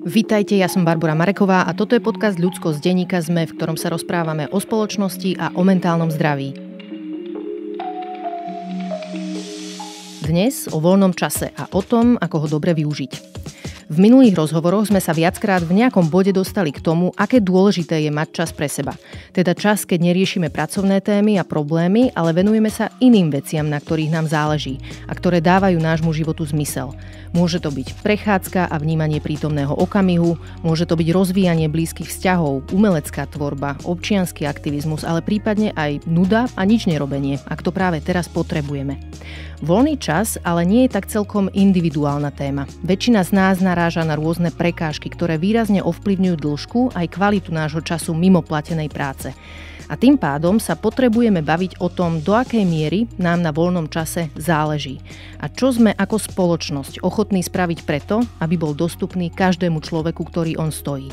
Vítajte, ja som Barbara Mareková a toto je podcast Ľudsko z denníka ZME, v ktorom sa rozprávame o spoločnosti a o mentálnom zdraví. Dnes o voľnom čase a o tom, ako ho dobre využiť. V minulých rozhovoroch sme sa viackrát v nejakom bode dostali k tomu, aké dôležité je mať čas pre seba. Teda čas, keď neriešime pracovné témy a problémy, ale venujeme sa iným veciam, na ktorých nám záleží a ktoré dávajú nášmu životu zmysel. Môže to byť prechádzka a vnímanie prítomného okamihu, môže to byť rozvíjanie blízkych vzťahov, umelecká tvorba, občianský aktivizmus, ale prípadne aj nuda a nič nerobenie, ak to práve teraz potrebujeme. Voľný čas ale nie je tak celkom individuálna téma. Väčšina z nás naráža na rôzne prekážky, ktoré výrazne ovplyvňujú dĺžku aj kvalitu nášho času mimo platenej práce. A tým pádom sa potrebujeme baviť o tom, do akej miery nám na voľnom čase záleží a čo sme ako spoločnosť ochotní spraviť preto, aby bol dostupný každému človeku, ktorý on stojí.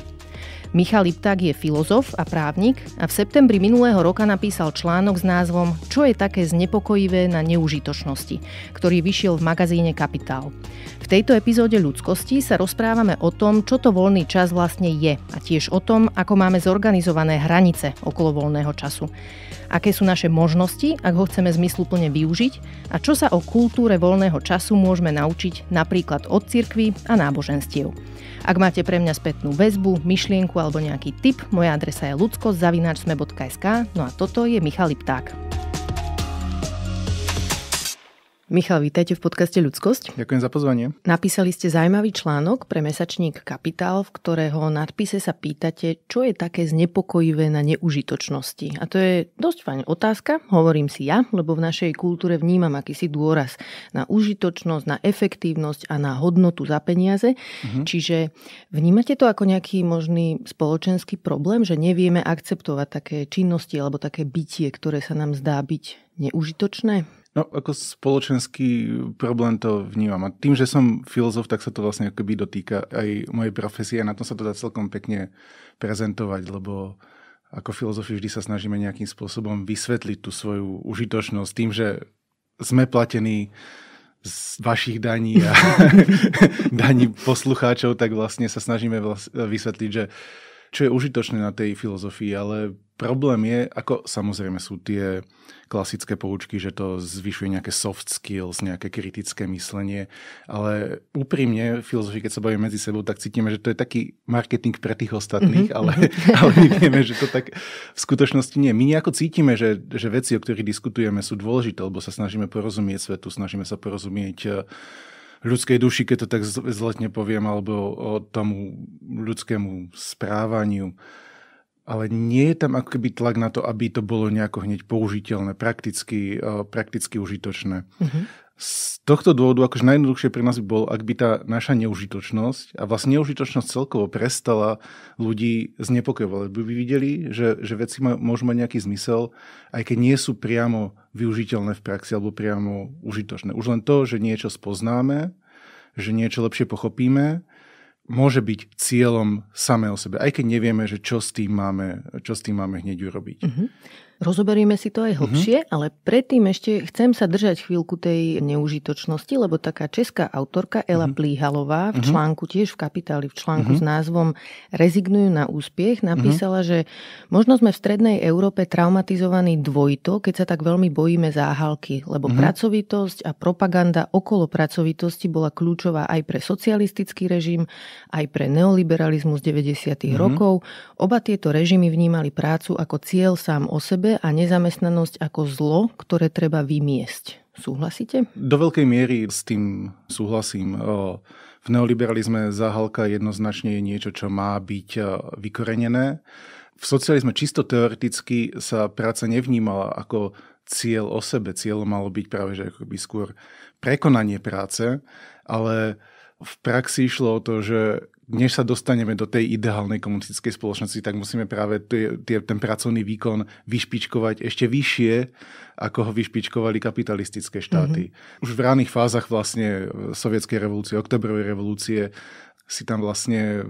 Michal Lipták je filozof a právnik a v septembri minulého roka napísal článok s názvom Čo je také znepokojivé na neužitočnosti, ktorý vyšiel v magazíne Kapitál. V tejto epizóde ľudskosti sa rozprávame o tom, čo to voľný čas vlastne je a tiež o tom, ako máme zorganizované hranice okolo voľného času aké sú naše možnosti, ak ho chceme zmysluplne využiť a čo sa o kultúre voľného času môžeme naučiť napríklad od cirkvy a náboženstiev. Ak máte pre mňa spätnú väzbu, myšlienku alebo nejaký tip, moja adresa je ludsko.sme.sk, no a toto je Michal Lipták. Michal, vítajte v podcaste Ľudskosť. Ďakujem za pozvanie. Napísali ste zaujímavý článok pre mesačník Kapitál, v ktorého nadpise sa pýtate, čo je také znepokojivé na neužitočnosti. A to je dosť fajn otázka, hovorím si ja, lebo v našej kultúre vnímam akýsi dôraz na užitočnosť, na efektívnosť a na hodnotu za peniaze. Uh-huh. Čiže vnímate to ako nejaký možný spoločenský problém, že nevieme akceptovať také činnosti alebo také bytie, ktoré sa nám zdá byť neužitočné? No, ako spoločenský problém to vnímam. A tým, že som filozof, tak sa to vlastne akoby dotýka aj mojej profesie a na tom sa to dá celkom pekne prezentovať, lebo ako filozofi vždy sa snažíme nejakým spôsobom vysvetliť tú svoju užitočnosť tým, že sme platení z vašich daní a daní poslucháčov, tak vlastne sa snažíme vysvetliť, že čo je užitočné na tej filozofii, ale problém je, ako samozrejme sú tie klasické poučky, že to zvyšuje nejaké soft skills, nejaké kritické myslenie, ale úprimne filozofi, keď sa bavíme medzi sebou, tak cítime, že to je taký marketing pre tých ostatných, mm-hmm. ale, ale my vieme, že to tak v skutočnosti nie. My nejako cítime, že, že veci, o ktorých diskutujeme, sú dôležité, lebo sa snažíme porozumieť svetu, snažíme sa porozumieť ľudskej duši, keď to tak zletne poviem, alebo o tomu ľudskému správaniu. Ale nie je tam ako keby tlak na to, aby to bolo nejako hneď použiteľné, prakticky, prakticky užitočné. Mm-hmm. Z tohto dôvodu akože najjednoduchšie pre nás by bolo, ak by tá naša neužitočnosť a vlastne neužitočnosť celkovo prestala ľudí znepokojovať. By videli, že, že veci môžu mať nejaký zmysel, aj keď nie sú priamo využiteľné v praxi alebo priamo užitočné. Už len to, že niečo spoznáme, že niečo lepšie pochopíme, môže byť cieľom samé o sebe, aj keď nevieme, že čo s tým máme, čo s tým máme hneď urobiť. Uh-huh. Rozoberieme si to aj mhm. hlbšie, mm-hmm. ale predtým ešte chcem sa držať chvíľku tej neužitočnosti, lebo taká česká autorka Ela mm-hmm. Plíhalová v mhm. článku, tiež v kapitáli, v článku mm-hmm. s názvom Rezignujú na úspiech, napísala, mm-hmm. že možno sme v strednej Európe traumatizovaní dvojto, keď sa tak veľmi bojíme záhalky, lebo mm-hmm. pracovitosť a propaganda okolo pracovitosti bola kľúčová aj pre socialistický režim, aj pre neoliberalizmus 90. Mm-hmm. rokov. Oba tieto režimy vnímali prácu ako cieľ sám o sebe chudobe a nezamestnanosť ako zlo, ktoré treba vymiesť. Súhlasíte? Do veľkej miery s tým súhlasím. V neoliberalizme záhalka jednoznačne je niečo, čo má byť vykorenené. V socializme čisto teoreticky sa práca nevnímala ako cieľ o sebe. Cieľom malo byť práve že akoby skôr prekonanie práce, ale v praxi išlo o to, že než sa dostaneme do tej ideálnej komunistickej spoločnosti, tak musíme práve ten pracovný výkon vyšpičkovať ešte vyššie, ako ho vyšpičkovali kapitalistické štáty. Mm-hmm. Už v ranných fázach vlastne e, sovietskej revolúcie, oktobrovej revolúcie si tam vlastne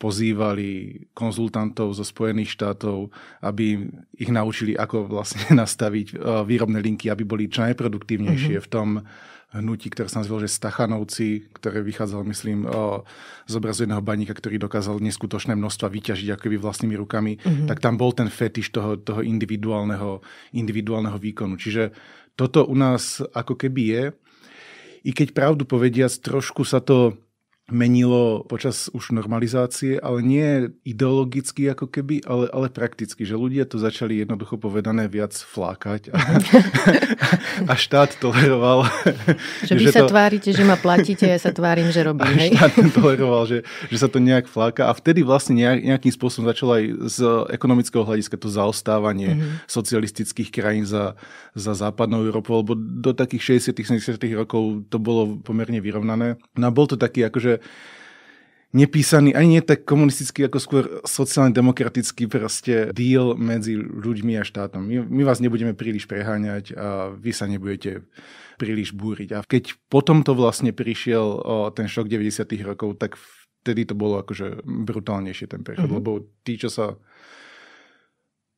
pozývali konzultantov zo Spojených štátov, aby ich naučili, ako vlastne nastaviť e, výrobné linky, aby boli čo najproduktívnejšie mm-hmm. v tom hnutí, ktoré sa nazvalo, že Stachanovci, ktoré vychádzalo, myslím, o, z obrazu jedného baníka, ktorý dokázal neskutočné množstva vyťažiť akoby vlastnými rukami, mm-hmm. tak tam bol ten fetiš toho, toho individuálneho, individuálneho výkonu. Čiže toto u nás ako keby je. I keď pravdu povediac, trošku sa to menilo počas už normalizácie, ale nie ideologicky ako keby, ale, ale prakticky, že ľudia to začali jednoducho povedané viac flákať a, a štát toleroval. Že vy že sa to, tvárite, že ma platíte, ja sa tvárim, že robím. A hej? štát toleroval, že, že sa to nejak fláka a vtedy vlastne nejakým spôsobom začalo aj z ekonomického hľadiska to zaostávanie mm-hmm. socialistických krajín za, za západnou Európou, lebo do takých 60 70 rokov to bolo pomerne vyrovnané. No a bol to taký akože nepísaný, ani nie tak komunistický, ako skôr sociálne demokratický proste deal medzi ľuďmi a štátom. My, my vás nebudeme príliš preháňať a vy sa nebudete príliš búriť. A keď potom to vlastne prišiel o, ten šok 90. rokov, tak vtedy to bolo akože brutálnejšie ten prechod, mm-hmm. lebo tí, čo sa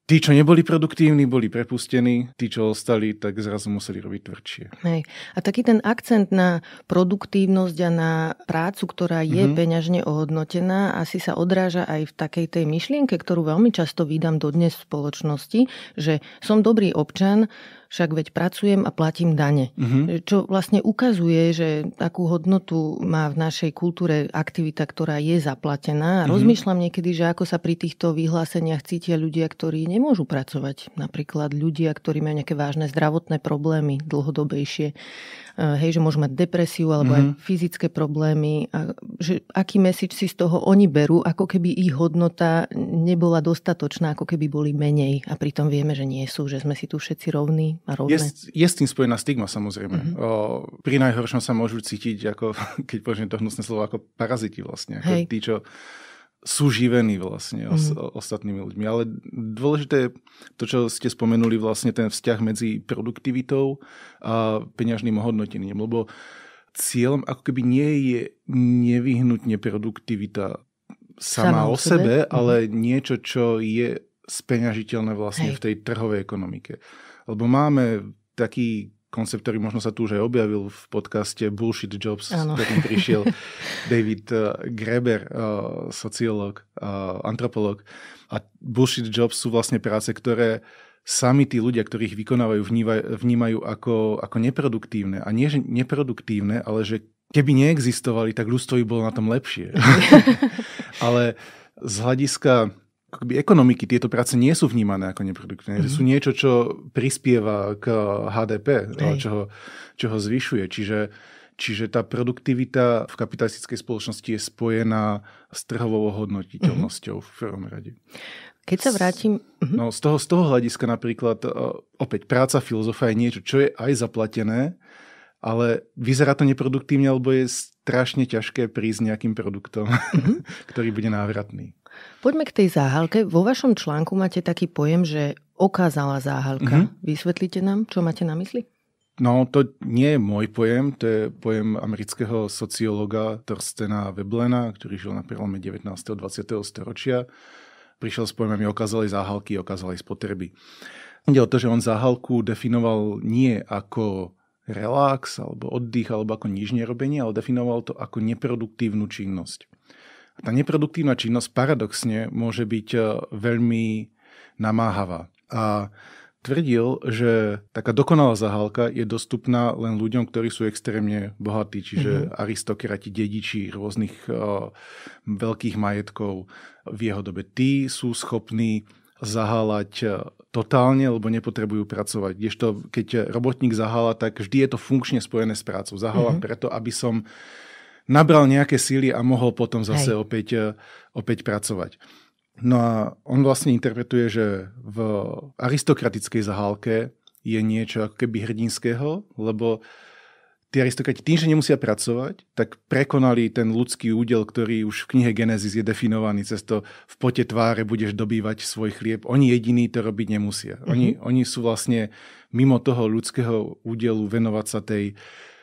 Tí, čo neboli produktívni, boli prepustení, tí, čo ostali, tak zrazu museli robiť tvrdšie. Hej. A taký ten akcent na produktívnosť a na prácu, ktorá je mm-hmm. peňažne ohodnotená, asi sa odráža aj v takej tej myšlienke, ktorú veľmi často vydám dodnes v spoločnosti, že som dobrý občan, však veď pracujem a platím dane. Mm-hmm. Čo vlastne ukazuje, že takú hodnotu má v našej kultúre aktivita, ktorá je zaplatená. Mm-hmm. Rozmýšľam niekedy, že ako sa pri týchto vyhláseniach cítia ľudia, ktorí nemôžu pracovať. Napríklad ľudia, ktorí majú nejaké vážne zdravotné problémy dlhodobejšie Eh, hej, že môžu mať depresiu alebo mm-hmm. aj mhm. fyzické problémy a že aký message si z toho oni berú, ako keby ich hodnota nebola dostatočná, ako keby boli menej a pritom vieme, že nie sú, že sme si tu všetci rovní a rovné. Je, je s tým spojená stigma samozrejme. Mm-hmm. O, pri najhoršom sa môžu cítiť ako, keď použijem to hnusné slovo, ako paraziti vlastne. Ako hej. tí, čo sú živení vlastne os, mhm. ostatnými ľuďmi. Ale dôležité je to, čo ste spomenuli, vlastne ten vzťah medzi produktivitou a peňažným ohodnotením, lebo cieľom ako keby nie je nevyhnutne produktivita sama, sama o sebe, sebe mhm. ale mm. niečo, čo je speňažiteľné vlastne Hej. v tej trhovej ekonomike. Lebo máme taký koncept, ktorý možno sa tu už aj objavil v podcaste Bullshit Jobs, ano. s ktorým prišiel David eh, Greber, eh, sociológ, eh, antropolog. A Bullshit Jobs sú vlastne práce, ktoré sami tí ľudia, ich vykonávajú, vnímajú, vnímajú ako, ako neproduktívne. A nie, že neproduktívne, ale že keby neexistovali, tak ľudstvo by bolo na tom lepšie. ale z hľadiska akoby ekonomiky tieto práce nie sú vnímané ako neproduktívne. Mm-hmm. Sú niečo, čo prispieva k HDP, čo ho, čo ho zvyšuje. Čiže, čiže tá produktivita v kapitalistickej spoločnosti je spojená s trhovou hodnotiteľnosťou mm-hmm. v prvom rade. Keď sa vrátim... Mhm. No, z, toho, z toho hľadiska napríklad, e, opäť, práca filozofa je niečo, čo je aj zaplatené, ale vyzerá to neproduktívne, lebo je strašne ťažké prísť nejakým produktom, mm-hmm. ktorý bude návratný. Poďme k tej záhalke. Vo vašom článku máte taký pojem, že okázala záhalka. Mm-hmm. Vysvetlíte nám, čo máte na mysli? No, to nie je môj pojem, to je pojem amerického sociológa Thorstena Weblena, ktorý žil na prelome 19. a 20. storočia. Prišiel s pojmami okázalej záhalky, okázalej spotreby. Ide o to, že on záhalku definoval nie ako relax, alebo oddych, alebo ako nič nerobenie, ale definoval to ako neproduktívnu činnosť tá neproduktívna činnosť paradoxne môže byť e, veľmi namáhavá. A tvrdil, že taká dokonalá zahálka je dostupná len ľuďom, ktorí sú extrémne bohatí, čiže mm-hmm. aristokrati, dediči rôznych uh, veľkých majetkov v jeho dobe. Tí sú schopní zahálať e, totálne, lebo nepotrebujú pracovať. Kdežto, keď robotník zahála, tak vždy je to funkčne spojené s prácou. Zahála mm-hmm. preto, aby som nabral nejaké síly a mohol potom zase opäť, e, opäť pracovať. No a on vlastne interpretuje, že v aristokratickej zahálke je niečo ako keby hrdinského, lebo tí aristokrati tým, že nemusia pracovať, tak prekonali ten ľudský údel, ktorý už v knihe Genesis je definovaný cez to v pote tváre budeš dobývať svoj chlieb. Oni jediní to robiť nemusia. mm-hmm. oni sú vlastne mimo toho ľudského údelu venovať sa tej,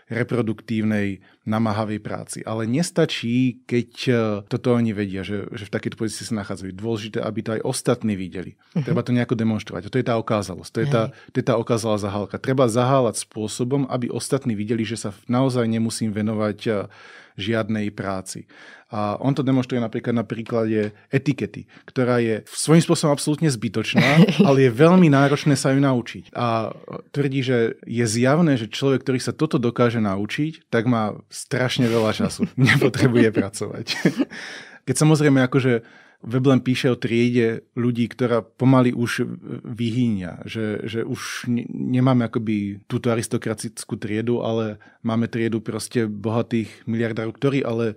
reproduktívnej, namahavej práci. Ale nestačí, keď e, toto oni vedia, že, že v takejto pozícii sa nachádzajú. Dôležité, aby to aj ostatní videli. Uh-huh. Treba to nejako demonstrovať. A to je tá okázalosť, to je tá, to je tá okázala zahálka. Treba zahálať spôsobom, aby ostatní videli, že sa naozaj nemusím venovať e, žiadnej práci. A on to demonstruje napríklad na príklade etikety, ktorá je svojím spôsobom absolútne zbytočná, ale je veľmi náročné sa ju naučiť. A tvrdí, že je zjavné, že človek, ktorý sa toto dokáže naučiť, tak má strašne veľa času. Nepotrebuje pracovať. Keď samozrejme akože Web len píše o triede ľudí, ktorá pomaly už vyhýňa, že, že už nemáme akoby túto aristokratickú triedu, ale máme triedu proste bohatých miliardárov, ktorí ale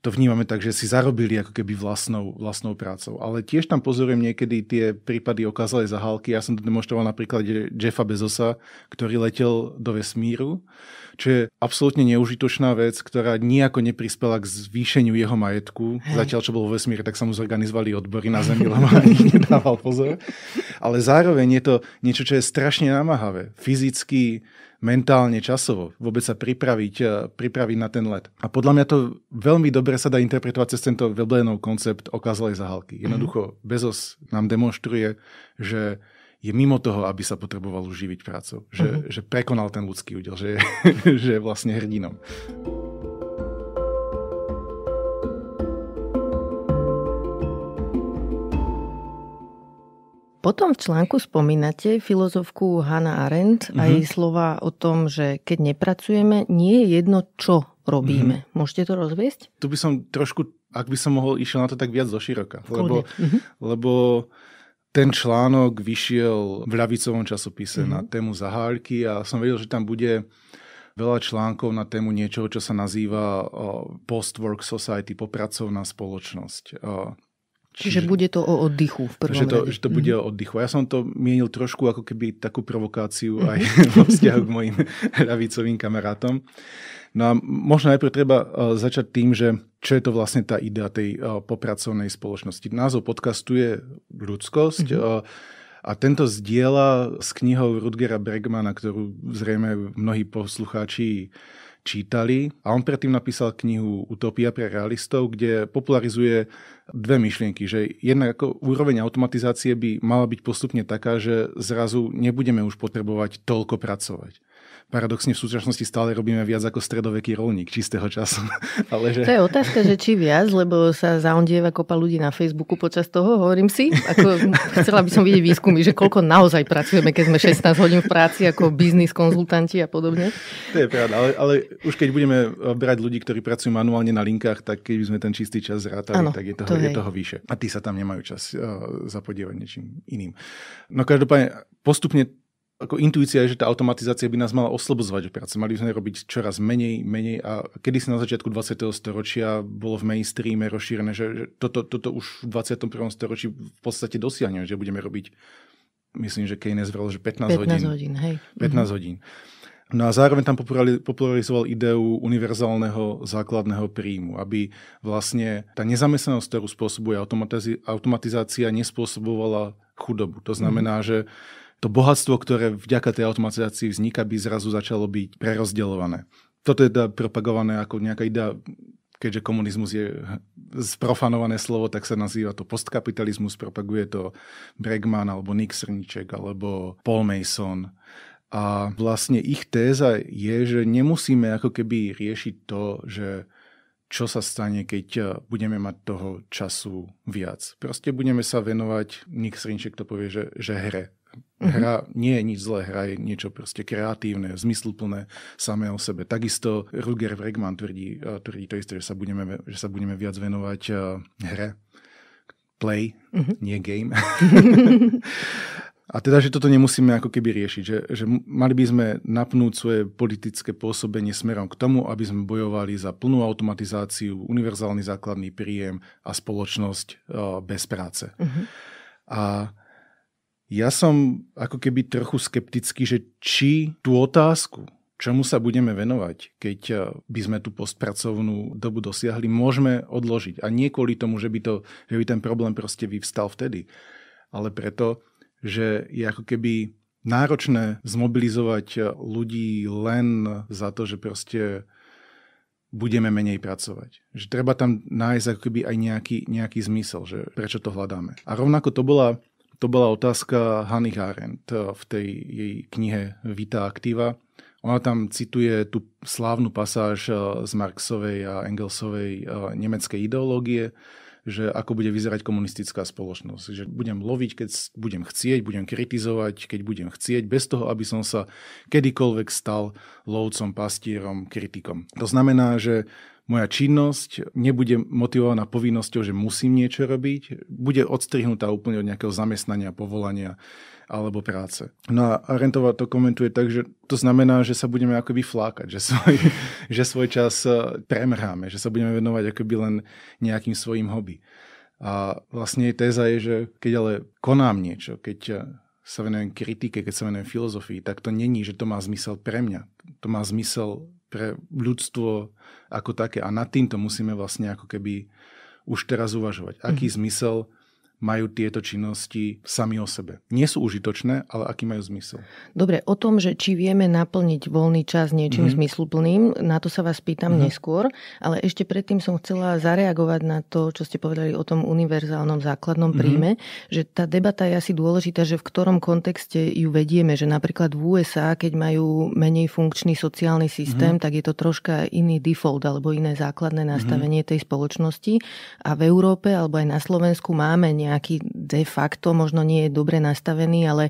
to vnímame tak, že si zarobili ako keby vlastnou, vlastnou prácou. Ale tiež tam pozorujem niekedy tie prípady okázalej zahálky. Ja som to demonstroval napríklad Jeffa Bezosa, ktorý letel do vesmíru čo je absolútne neužitočná vec, ktorá nejako neprispela k zvýšeniu jeho majetku. Hej. Zatiaľ, čo bol vo vesmíre, tak sa mu zorganizovali odbory na Zemi, lebo ani nedával pozor. Ale zároveň je to niečo, čo je strašne namáhavé. Fyzicky, mentálne, časovo. Vôbec sa pripraviť, eh, pripraviť na ten let. A podľa mňa to veľmi dobre sa dá interpretovať cez tento Veblenov koncept okázalej zahalky. Mhm. Jednoducho, Bezos nám demonstruje, že je mimo toho, aby sa potreboval uživiť prácou. Že, uh-huh. že prekonal ten ľudský údel, že, že je vlastne hrdinom. Potom v článku spomínate filozofku Hannah Arendt mm-hmm. a mhm. jej slova o tom, že keď nepracujeme, nie je jedno, čo robíme. Uh-huh. Môžete to rozviesť? Tu by som trošku, ak by som mohol, išiel na to tak viac zoširoka. Lebo, uh-huh. lebo ten článok vyšiel v ľavicovom časopise mm-hmm. na mhm. tému zahárky a som vedel, že tam bude veľa článkov na tému niečoho, čo sa nazýva post-work society, popracovná spoločnosť. Čiže, bude to o oddychu v prvom že to, rade. Že to bude mm. o mhm. oddychu. Ja som to mienil trošku ako keby takú provokáciu mhm. aj vo vzťahu k mojim ľavicovým kamarátom. No a možno najprv treba e, začať tým, že čo je to vlastne tá idea tej e, popracovnej spoločnosti. Názov podcastu je ľudskosť. Mm-hmm. A tento zdieľa s knihou Rudgera Bregmana, ktorú zrejme mnohí poslucháči čítali a on predtým napísal knihu Utopia pre realistov, kde popularizuje dve myšlienky, že jedna ako úroveň automatizácie by mala byť postupne taká, že zrazu nebudeme už potrebovať toľko pracovať paradoxne v súčasnosti stále robíme viac ako stredoveký rolník čistého času. Ale že... To je otázka, že či viac, lebo sa zaondieva kopa ľudí na Facebooku počas toho, hovorím si. Ako, chcela by som vidieť výskumy, že koľko naozaj pracujeme, keď sme 16 hodín v práci ako biznis konzultanti a podobne. To je pravda, ale, ale už keď budeme eh, brať ľudí, ktorí pracujú manuálne na linkách, tak keby sme ten čistý čas zrátali, ano, tak je toho, to je toho vyše. A tí sa tam nemajú čas uh, zapodievať niečím iným. No každopádne postupne ako intuícia je, že tá automatizácia by nás mala oslobozovať od práce. Mali by sme robiť čoraz menej, menej a kedy na začiatku 20. storočia bolo v mainstreame rozšírené, že, že toto, toto už v 21. storočí v podstate dosiahne, že budeme robiť, myslím, že Keynes vrel, že 15, 15 hodín. hodín hej. 15 mhm. hodín. No a zároveň tam popularizoval ideu univerzálneho základného príjmu, aby vlastne tá nezamestnanosť, ktorú spôsobuje automatizácia, nespôsobovala chudobu. To znamená, mhm. že to bohatstvo, ktoré vďaka tej automatizácii vzniká, by zrazu začalo byť prerozdeľované. Toto je teda propagované ako nejaká idea, keďže komunizmus je sprofanované slovo, tak sa nazýva to postkapitalizmus, propaguje to Bregman alebo Nick Srniček alebo Paul Mason. A vlastne ich téza je, že nemusíme ako keby riešiť to, že čo sa stane, keď e, budeme mať toho času viac. Proste budeme sa venovať, Nick Srinček to povie, že, že hre. Mhm. Hra nie je nič zlé, hra je niečo proste kreatívne, zmysluplné samé o sebe. Takisto Ruger Wregman tvrdí, e, tvrdí to isté, že sa budeme, že sa budeme viac venovať e, hre. Play, uh-huh. nie game. A teda, že toto nemusíme ako keby riešiť, že, že mali by sme napnúť svoje politické pôsobenie smerom k tomu, aby sme bojovali za plnú automatizáciu, univerzálny základný príjem a spoločnosť uh, bez práce. Uh-huh. A ja som ako keby trochu skeptický, že či tú otázku, čomu sa budeme venovať, keď eh, by sme tú postpracovnú dobu dosiahli, môžeme odložiť. A nie kvôli tomu, že by, to, že by ten problém proste vyvstal vtedy, ale preto, že je ako keby náročné zmobilizovať eh, ľudí len za to, že proste budeme menej pracovať. Že treba tam nájsť ako keby aj nejaký, nejaký zmysel, že prečo to hľadáme. A rovnako to bola to bola otázka Hany Arendt eh, v tej jej knihe Vita aktíva. Ona tam cituje tú slávnu pasáž eh, z Marxovej a Engelsovej eh, nemeckej ideológie, že ako bude vyzerať komunistická spoločnosť. Že budem loviť, keď budem chcieť, budem kritizovať, keď budem chcieť, bez toho, aby som sa kedykoľvek stal lovcom, pastierom, kritikom. To znamená, že moja činnosť nebude motivovaná povinnosťou, že musím niečo robiť, bude odstrihnutá úplne od nejakého zamestnania, povolania alebo práce. No a Rentová to komentuje tak, že to znamená, že sa budeme akoby flákať, že svoj, že svoj čas e, premrháme, že sa budeme venovať akoby len nejakým svojim hobby. A vlastne jej téza je, že keď ale konám niečo, keď e, sa venujem kritike, keď sa venujem filozofii, tak to není, že to má zmysel pre mňa. To má zmysel pre ľudstvo ako také. A nad týmto musíme vlastne ako keby už teraz uvažovať. Aký mm. zmysel majú tieto činnosti sami o sebe. Nie sú užitočné, ale aký majú zmysel. Dobre, o tom, že či vieme naplniť voľný čas niečím mm-hmm. zmysluplným, na to sa vás pýtam mm-hmm. neskôr, ale ešte predtým som chcela zareagovať na to, čo ste povedali o tom univerzálnom základnom mm-hmm. príjme, že tá debata je asi dôležitá, že v ktorom kontexte ju vedieme, že napríklad v USA, keď majú menej funkčný sociálny systém, mm-hmm. tak je to troška iný default alebo iné základné mhm. nastavenie mm-hmm. tej spoločnosti a v Európe alebo aj na Slovensku máme nejaké nejaký de facto, možno nie je dobre nastavený, ale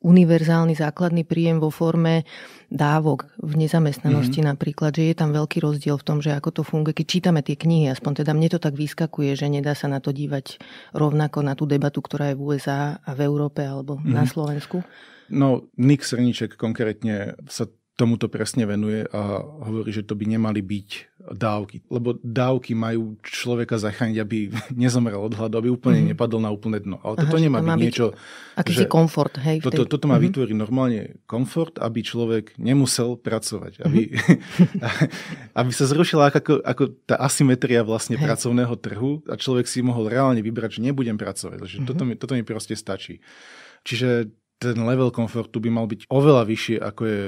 univerzálny základný príjem vo forme dávok v nezamestnanosti mm-hmm. napríklad, že je tam veľký rozdiel v tom, že ako to funguje, keď čítame tie knihy, aspoň teda mne to tak vyskakuje, že nedá sa na to dívať rovnako na tú debatu, ktorá je v USA a v Európe alebo mm-hmm. na Slovensku. No, Nik Srniček konkrétne sa tomuto presne venuje a hovorí, že to by nemali byť dávky. Lebo dávky majú človeka zachrániť, aby nezomrel od hladu, aby úplne mm-hmm. nepadol na úplne dno. Ale Aha, toto nemá byť niečo... Akýsi že komfort, hej? Toto, tej... toto má mm-hmm. vytvoriť normálne komfort, aby človek nemusel pracovať. Aby, mm-hmm. aby sa zrušila ako, ako tá asymetria vlastne hey. pracovného trhu a človek si mohol reálne vybrať, že nebudem pracovať. Že mm-hmm. toto, mi, toto mi proste stačí. Čiže ten level komfortu by mal byť oveľa vyšší, ako je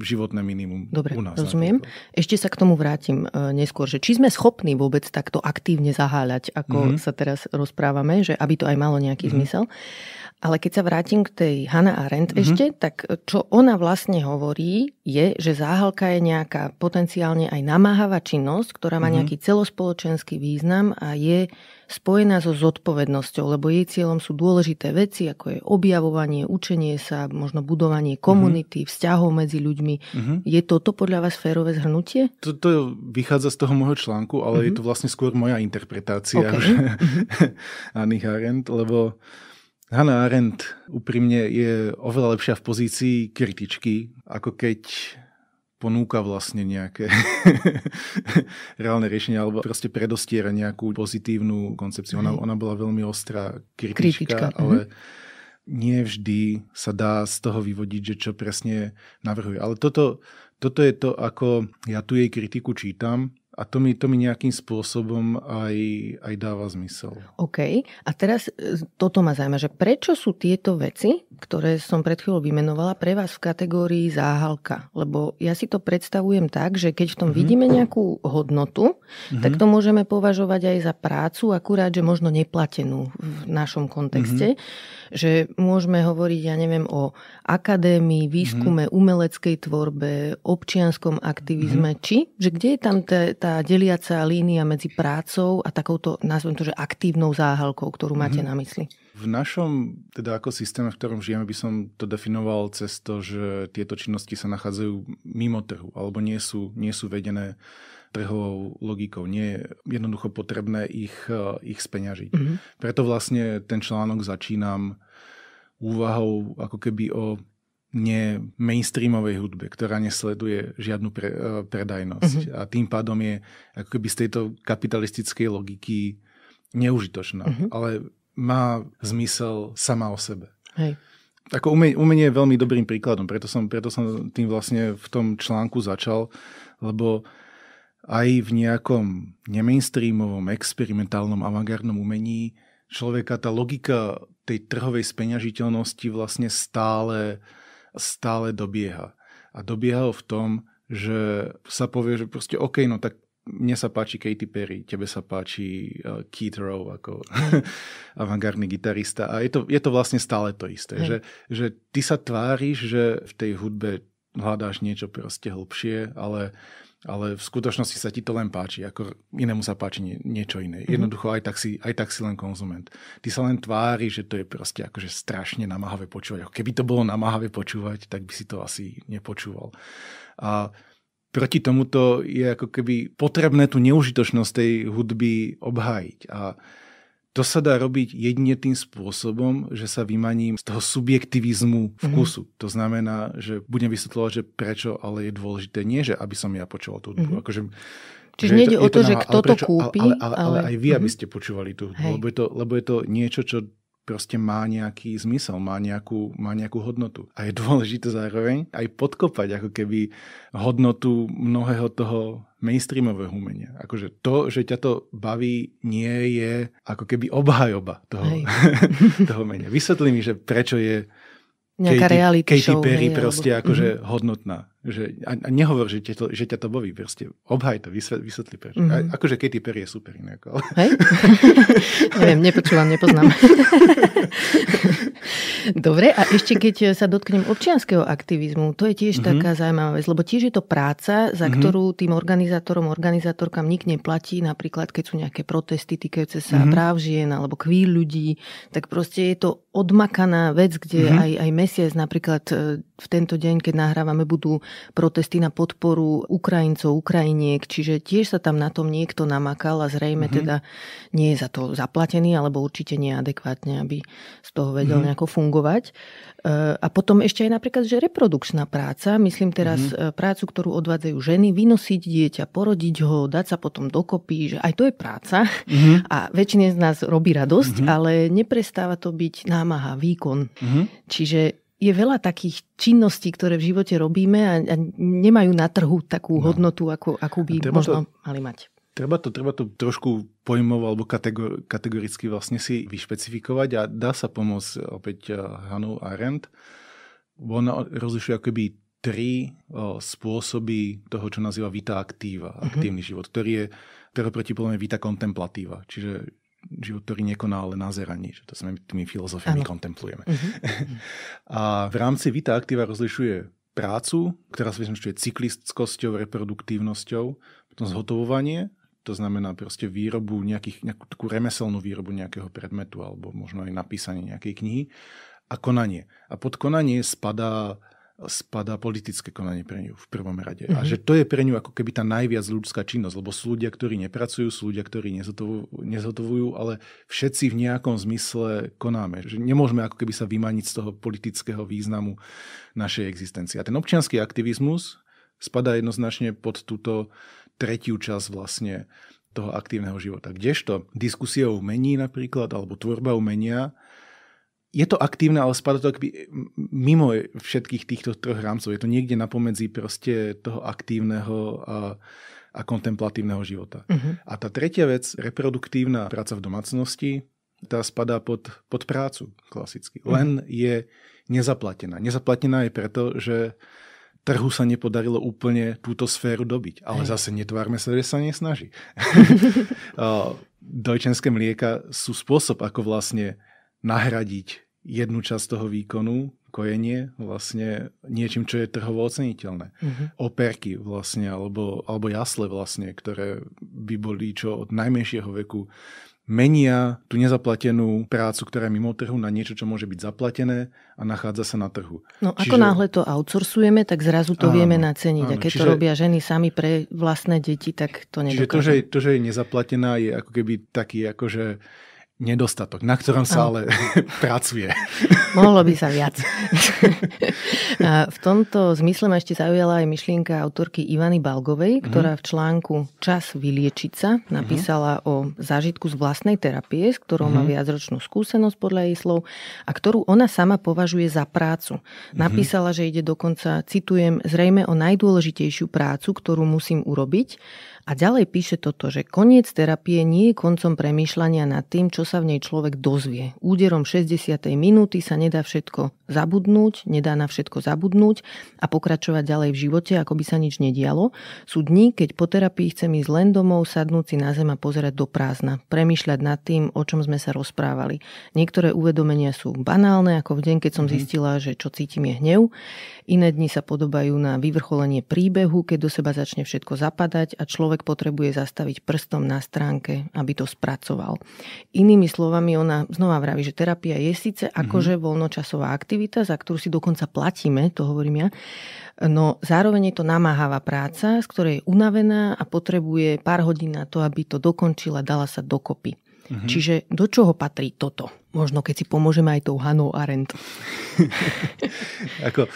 životné minimum Dobre, u nás. rozumiem. Napríklad. Ešte sa k tomu vrátim e, neskôr, že či sme schopní vôbec takto aktívne zaháľať, ako mm-hmm. sa teraz rozprávame, že aby to aj malo nejaký mm-hmm. zmysel. Ale keď sa vrátim k tej Hanna Arendt mm-hmm. ešte, tak e, čo ona vlastne hovorí, je, že záhalka je nejaká potenciálne aj namáhavá činnosť, ktorá má mm-hmm. nejaký celospoločenský význam a je spojená so zodpovednosťou, lebo jej cieľom sú dôležité veci, ako je objavovanie, učenie sa, možno budovanie mhm. komunity, mm-hmm. vzťahov medzi ľuďmi ľuďmi. Mm-hmm. Je toto podľa vás férové zhrnutie? Toto vychádza z toho môjho článku, ale mm-hmm. je to vlastne skôr moja interpretácia okay. Mhm. Anny Arendt, lebo Hannah Arendt úprimne je oveľa lepšia v pozícii kritičky, ako keď ponúka vlastne nejaké reálne riešenie alebo proste predostiera nejakú pozitívnu koncepciu. Ona, mhm. ona bola veľmi ostrá kritička, kritička. Mhm. ale mm-hmm nie vždy sa dá z toho vyvodiť, že čo presne navrhuje. Ale toto, toto je to, ako ja tu jej kritiku čítam a to mi, to mi nejakým spôsobom aj, aj dáva zmysel. OK. A teraz e, toto ma zaujíma, že prečo sú tieto veci, ktoré som pred chvíľou vymenovala, pre vás v kategórii záhalka? Lebo ja si to predstavujem tak, že keď v tom mm-hmm. vidíme nejakú hodnotu, mm-hmm. tak to môžeme považovať aj za prácu, akurát, že možno neplatenú v našom kontexte. Mm-hmm. Že môžeme hovoriť, ja neviem, o akadémii, mhm. výskume, mm-hmm. umeleckej tvorbe, občianskom aktivizme, mm-hmm. či, že kde je tam tá tá deliaca línia medzi prácou a takouto, nazvem to, že aktívnou záhalkou, ktorú máte mm-hmm. na mysli? V našom, teda ako systéme, v ktorom žijeme, by som to definoval cez to, že tieto činnosti sa nachádzajú mimo trhu, alebo nie sú, nie sú vedené trhovou logikou. Nie je jednoducho potrebné ich, eh, ich speňažiť. Mm-hmm. Preto vlastne ten článok začínam úvahou ako keby o nie mainstreamovej hudbe, ktorá nesleduje žiadnu pre, e, predajnosť. Uh-huh. A tým pádom je ako keby z tejto kapitalistickej logiky neužitočná. Uh-huh. Ale má zmysel sama o sebe. Hej. Ako umenie, umenie je veľmi dobrým príkladom, preto som, preto som tým vlastne v tom článku začal, lebo aj v nejakom nemainstreamovom, experimentálnom, avantgardnom umení človeka tá logika tej trhovej speňažiteľnosti vlastne stále uh, stále dobieha. A dobieha ho v tom, že sa povie, že proste OK, no tak mne sa páči Katy Perry, tebe sa páči uh, Keith Rowe ako avantgardný gitarista a je to, je to vlastne stále to isté, že, že ty sa tváriš, že v tej hudbe hľadáš niečo proste hlbšie, ale ale v skutočnosti sa ti to len páči, ako inému sa páči nie, niečo iné. Mhm. Jednoducho aj tak, si, aj tak si len konzument. Ty sa len tvári, že to je proste akože strašne namáhavé počúvať. Keby to bolo namáhavé počúvať, tak by si to asi nepočúval. A proti tomuto je ako keby potrebné tú neužitočnosť tej hudby obhájiť. A to sa dá robiť jedine tým spôsobom, že sa vymaním z toho subjektivizmu mhm. vkusu. Mm-hmm. To znamená, že budem vysvetľovať, že prečo, ale je dôležité nie, že aby som ja počúval tú hudbu. Mm-hmm. Akože, Čiže nejde o to, to že kto to kúpi. Ale, ale, ale, ale aj vy, mm-hmm. aby mhm. ste počúvali tú hudbu, lebo je, to, lebo je to niečo, čo proste má nejaký zmysel, má nejakú, má nejakú hodnotu. A je dôležité zároveň aj podkopať ako keby hodnotu mnohého toho mainstreamového umenia. Akože to, že ťa to baví, nie je ako keby obhajoba toho, toho umenia. Vysvetli mi, že prečo je Katy, Perry hej, proste alebo... akože mm-hmm. hodnotná že, a nehovor, že, to, že ťa to boví, proste obhaj to, vysvetli, vysvetli preč. Mm-hmm. A, mhm. akože Katy Perry je super inak. Hej? Neviem, nepočúvam, nepoznám. Dobre, a ešte keď sa dotknem občianského aktivizmu, to je tiež mm-hmm. taká zaujímavá vec, lebo tiež je to práca, za mm-hmm. ktorú tým organizátorom, organizátorkám nikto neplatí, napríklad keď sú nejaké protesty týkajúce sa mm-hmm. práv žien alebo kvíľ ľudí, tak proste je to odmakaná vec, kde mm-hmm. aj, aj mesiac napríklad e, v tento deň, keď nahrávame, budú protesty na podporu Ukrajincov, Ukrajiniek, čiže tiež sa tam na tom niekto namakal a zrejme mm-hmm. teda nie je za to zaplatený, alebo určite neadekvátne, aby z toho vedel mm-hmm. nejako fungovať. E, a potom ešte aj napríklad, že reprodukčná práca, myslím teraz mm-hmm. prácu, ktorú odvádzajú ženy, vynosiť dieťa, porodiť ho, dať sa potom dokopy, že aj to je práca mm-hmm. a väčšine z nás robí radosť, mm-hmm. ale neprestáva to byť námaha, výkon. Mm-hmm. Čiže je veľa takých činností, ktoré v živote robíme a, a nemajú na trhu takú no. hodnotu, ako, akú by treba možno to, mali mať. Treba to, treba to trošku pojmovo alebo kategor, kategoricky vlastne si vyšpecifikovať a dá sa pomôcť opäť eh, a Rent. Ona rozlišuje akoby tri o, eh, spôsoby toho, čo nazýva vita aktíva, mm-hmm. aktívny život, ktorý je, ktorý protipolom je vita kontemplatíva. Čiže život, ktorý nekoná, ale na zeraní, že to sme tými filozofiami ano. kontemplujeme. Uh-huh. A v rámci Vita aktiva rozlišuje prácu, ktorá sa vyznačuje cyklistickosťou, reproduktívnosťou, potom zhotovovanie, to znamená proste výrobu, nejakých, nejakú takú remeselnú výrobu nejakého predmetu alebo možno aj napísanie nejakej knihy a konanie. A pod konanie spadá spadá politické konanie pre ňu v prvom rade. Mm-hmm. A mhm. že to je pre ňu ako keby tá najviac ľudská činnosť, lebo sú ľudia, ktorí nepracujú, sú ľudia, ktorí nezhotovujú, ale všetci v nejakom zmysle konáme. Že nemôžeme ako keby sa vymaniť z toho politického významu našej existencie. A ten občianský aktivizmus spadá jednoznačne pod túto tretiu časť vlastne toho aktívneho života. Kdežto diskusia o umení napríklad, alebo tvorba umenia je to aktívne, ale spadá to akby mimo všetkých týchto troch rámcov. Je to niekde napomedzi proste toho aktívneho a, a kontemplatívneho života. Uh-huh. A tá tretia vec, reproduktívna práca v domácnosti, tá spadá pod, pod prácu klasicky. Uh-huh. Len je nezaplatená. Nezaplatená je preto, že trhu sa nepodarilo úplne túto sféru dobiť. Ale Hej. zase netvárme sa, že sa nesnaží. Eh, dojčenské mlieka sú spôsob, ako vlastne nahradiť jednu časť toho výkonu, kojenie, vlastne niečím, čo je trhovo oceniteľné. Uh-huh. Operky vlastne, alebo, alebo jasle vlastne, ktoré by boli čo od najmenšieho veku menia tú nezaplatenú prácu, ktorá je mimo trhu, na niečo, čo môže byť zaplatené a nachádza sa na trhu. No čiže... ako náhle to outsourcujeme, tak zrazu to áno, vieme naceniť. Áno, a keď čiže... to robia ženy sami pre vlastné deti, tak to nedokážu. Čiže to, že, to, že je nezaplatená, je ako keby taký akože nedostatok, na ktorom sa ale pracuje. Mohlo by sa viac. v tomto zmysle ma ešte zaujala aj myšlienka autorky Ivany Balgovej, mhm. ktorá v článku Čas vyliečiť sa napísala o zážitku z vlastnej terapie, s ktorou má mhm. viacročnú skúsenosť podľa jej slov a ktorú ona sama považuje za prácu. Mhm. Napísala, že ide dokonca, citujem, zrejme o najdôležitejšiu prácu, ktorú musím urobiť a ďalej píše toto, že koniec terapie nie je koncom premýšľania nad tým, čo sa v nej človek dozvie. Úderom 60. minúty sa nedá všetko zabudnúť, nedá na všetko zabudnúť a pokračovať ďalej v živote, ako by sa nič nedialo. Sú dní, keď po terapii chcem ísť len domov, sadnúť si na zem a pozerať do prázdna, premýšľať nad tým, o čom sme sa rozprávali. Niektoré uvedomenia sú banálne, ako v deň, keď som mhm. zistila, že čo cítim je hnev. Iné dni sa podobajú na vyvrcholenie príbehu, keď do seba začne všetko zapadať a človek potrebuje zastaviť prstom na stránke, aby to spracoval. Inými slovami, ona znova vraví, že terapia je síce mhm. akože mm-hmm. voľnočasová aktivita, za ktorú si dokonca platíme, to hovorím ja, no zároveň je to namáhavá práca, z ktorej je unavená a potrebuje pár hodín na to, aby to dokončila, dala sa dokopy. Mhm. Čiže do čoho patrí toto? Možno keď si pomôžeme aj tou Hanou Arendt. Ako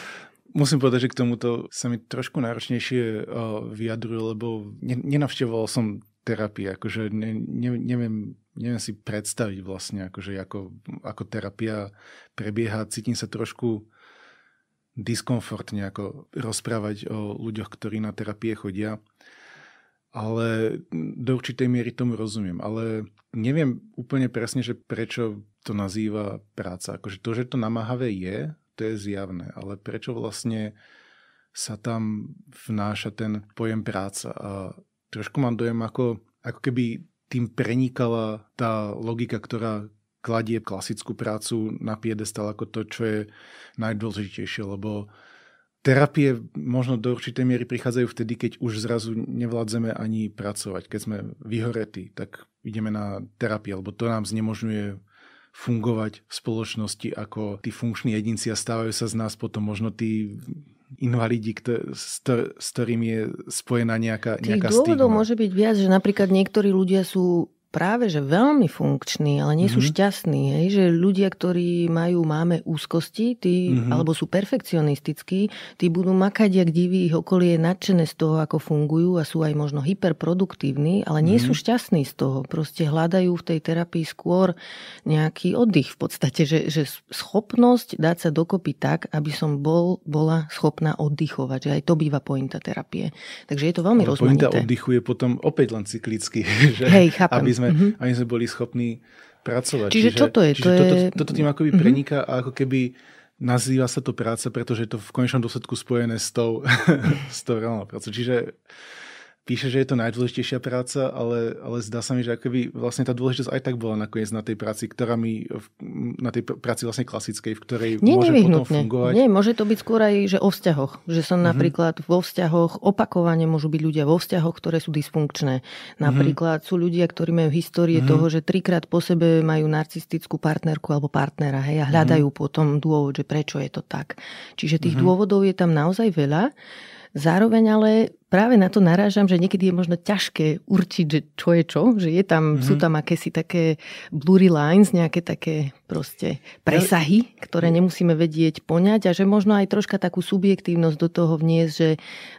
Musím povedať, že k tomuto sa mi trošku náročnejšie eh, vyjadruje, lebo nenavštevoval som terapie, akože ne, ne, neviem, neviem si predstaviť vlastne, akože ako, ako terapia prebieha. Cítim sa trošku diskomfortne ako rozprávať o ľuďoch, ktorí na terapie chodia. Ale do určitej miery tomu rozumiem. Ale neviem úplne presne, že prečo to nazýva práca. Akože to, že to namáhavé je, to je zjavné, ale prečo vlastne sa tam vnáša ten pojem práca a trošku mám dojem, ako, ako keby tým prenikala tá logika, ktorá kladie klasickú prácu na piedestal ako to, čo je najdôležitejšie, lebo terapie možno do určitej miery prichádzajú vtedy, keď už zrazu nevládzeme ani pracovať. Keď sme vyhoretí, tak ideme na terapie, lebo to nám znemožňuje fungovať v spoločnosti ako tí funkční jedinci a stávajú sa z nás potom možno tí invalidi, s, ktorými ktorým je spojená nejaká, nejaká Tých dôvodov stigma. môže byť viac, že napríklad niektorí ľudia sú práve že veľmi funkční, ale nie mm-hmm. sú mhm. šťastní. Hej? Že ľudia, ktorí majú, máme úzkosti, tí, mm-hmm. alebo sú perfekcionistickí, tí budú makať, jak diví, ich okolie nadšené z toho, ako fungujú a sú aj možno hyperproduktívni, ale nie mm-hmm. sú šťastní z toho. Proste hľadajú v tej terapii skôr nejaký oddych v podstate, že, že schopnosť dať sa dokopy tak, aby som bol, bola schopná oddychovať. Že aj to býva pointa terapie. Takže je to veľmi rozmanité. Pointa oddychu je potom opäť len cyklicky. Že Hej, chápem. Aby sme, mm-hmm. ani sme boli schopní pracovať. Čiže, čiže čo to je? Čiže to toto, je... toto tým akoby mm-hmm. preniká a ako keby nazýva sa to práca, pretože je to v konečnom dôsledku spojené s tou, s tou reálnou prácou. Čiže píše, že je to najdôležitejšia práca, ale, ale zdá sa mi, že akoby vlastne tá dôležitosť aj tak bola nakoniec na tej práci, ktorá mi, na tej práci vlastne klasickej, v ktorej Nie, môžem potom fungovať. Nie, môže to byť skôr aj, že o vzťahoch. Že som mm-hmm. napríklad vo vzťahoch, opakovane môžu byť ľudia vo vzťahoch, ktoré sú dysfunkčné. Mhm. Napríklad mm-hmm. sú ľudia, ktorí majú histórie mm-hmm. toho, že trikrát po sebe majú narcistickú partnerku alebo partnera hej, a mhm. hľadajú mm-hmm. potom dôvod, že prečo je to tak. Čiže tých mm-hmm. dôvodov je tam naozaj veľa. Zároveň ale práve na to narážam, že niekedy je možno ťažké určiť, že čo je čo, že je tam, mm-hmm. sú mhm. tam akési také blurry lines, nejaké také proste presahy, ktoré nemusíme vedieť poňať a že možno aj troška takú subjektívnosť do toho vniesť, že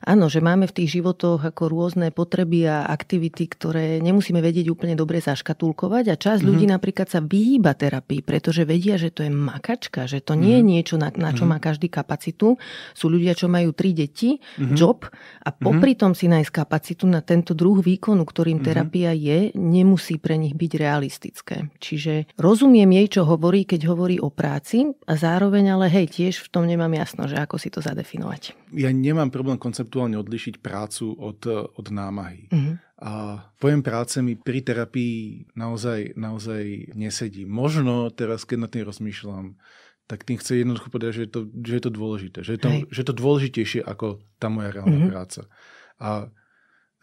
áno, že máme v tých životoch ako rôzne potreby a aktivity, ktoré nemusíme vedieť úplne dobre zaškatulkovať a časť mm-hmm. ľudí mhm. napríklad sa vyhýba terapii, pretože vedia, že to je makačka, že to nie je mhm. niečo, na, na čo mm-hmm. má každý kapacitu. Sú ľudia, čo majú tri deti, mm-hmm. job a po Popri mm-hmm. si nájsť kapacitu na tento druh výkonu, ktorým mm-hmm. terapia je, nemusí pre nich byť realistické. Čiže rozumiem jej, čo hovorí, keď hovorí o práci a zároveň ale hej, tiež v tom nemám jasno, že ako si to zadefinovať. Ja nemám problém konceptuálne odlišiť prácu od, od námahy. Mm-hmm. A pojem práce mi pri terapii naozaj, naozaj nesedí. Možno teraz, keď nad tým rozmýšľam, tak tým chce jednoducho povedať, že je to, že je to dôležité. Že je to, že je to dôležitejšie ako tá moja reálna mm-hmm. práca. A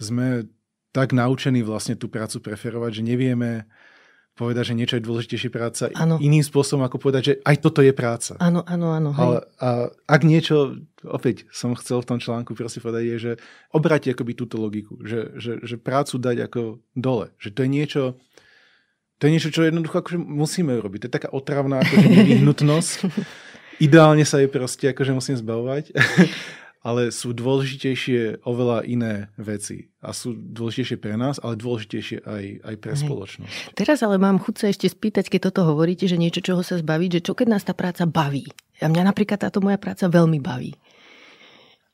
sme tak naučení vlastne tú prácu preferovať, že nevieme povedať, že niečo je dôležitejšie práca ano. iným spôsobom, ako povedať, že aj toto je práca. Áno, áno, áno. Ale a ak niečo, opäť som chcel v tom článku proste povedať, je, že obrať akoby túto logiku, že, že, že prácu dať ako dole, že to je niečo, to je niečo, čo jednoducho akože musíme robiť. To je taká otravná akože nevyhnutnosť. Ideálne sa jej proste akože musím zbavovať. ale sú dôležitejšie oveľa iné veci a sú dôležitejšie pre nás, ale dôležitejšie aj, aj pre Hej. spoločnosť. Teraz ale mám chuť sa ešte spýtať, keď toto hovoríte, že niečo, čoho sa zbaviť, že čo keď nás tá práca baví. A mňa napríklad táto moja práca veľmi baví.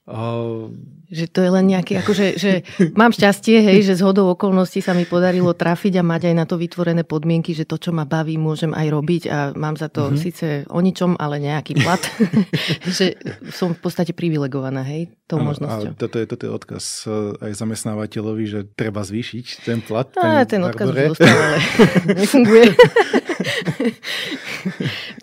Uh... Že to je len nejaký, akože, že mám šťastie, hej, že z hodou okolností sa mi podarilo trafiť a mať aj na to vytvorené podmienky, že to, čo ma baví, môžem aj robiť a mám za to mm-hmm. síce o ničom, ale nejaký plat. že som v podstate privilegovaná, hej, tou ano, možnosťou. A toto je, toto je odkaz eh, aj zamestnávateľovi, že treba zvýšiť ten plat. A ten odkaz už dostal, ale nefunguje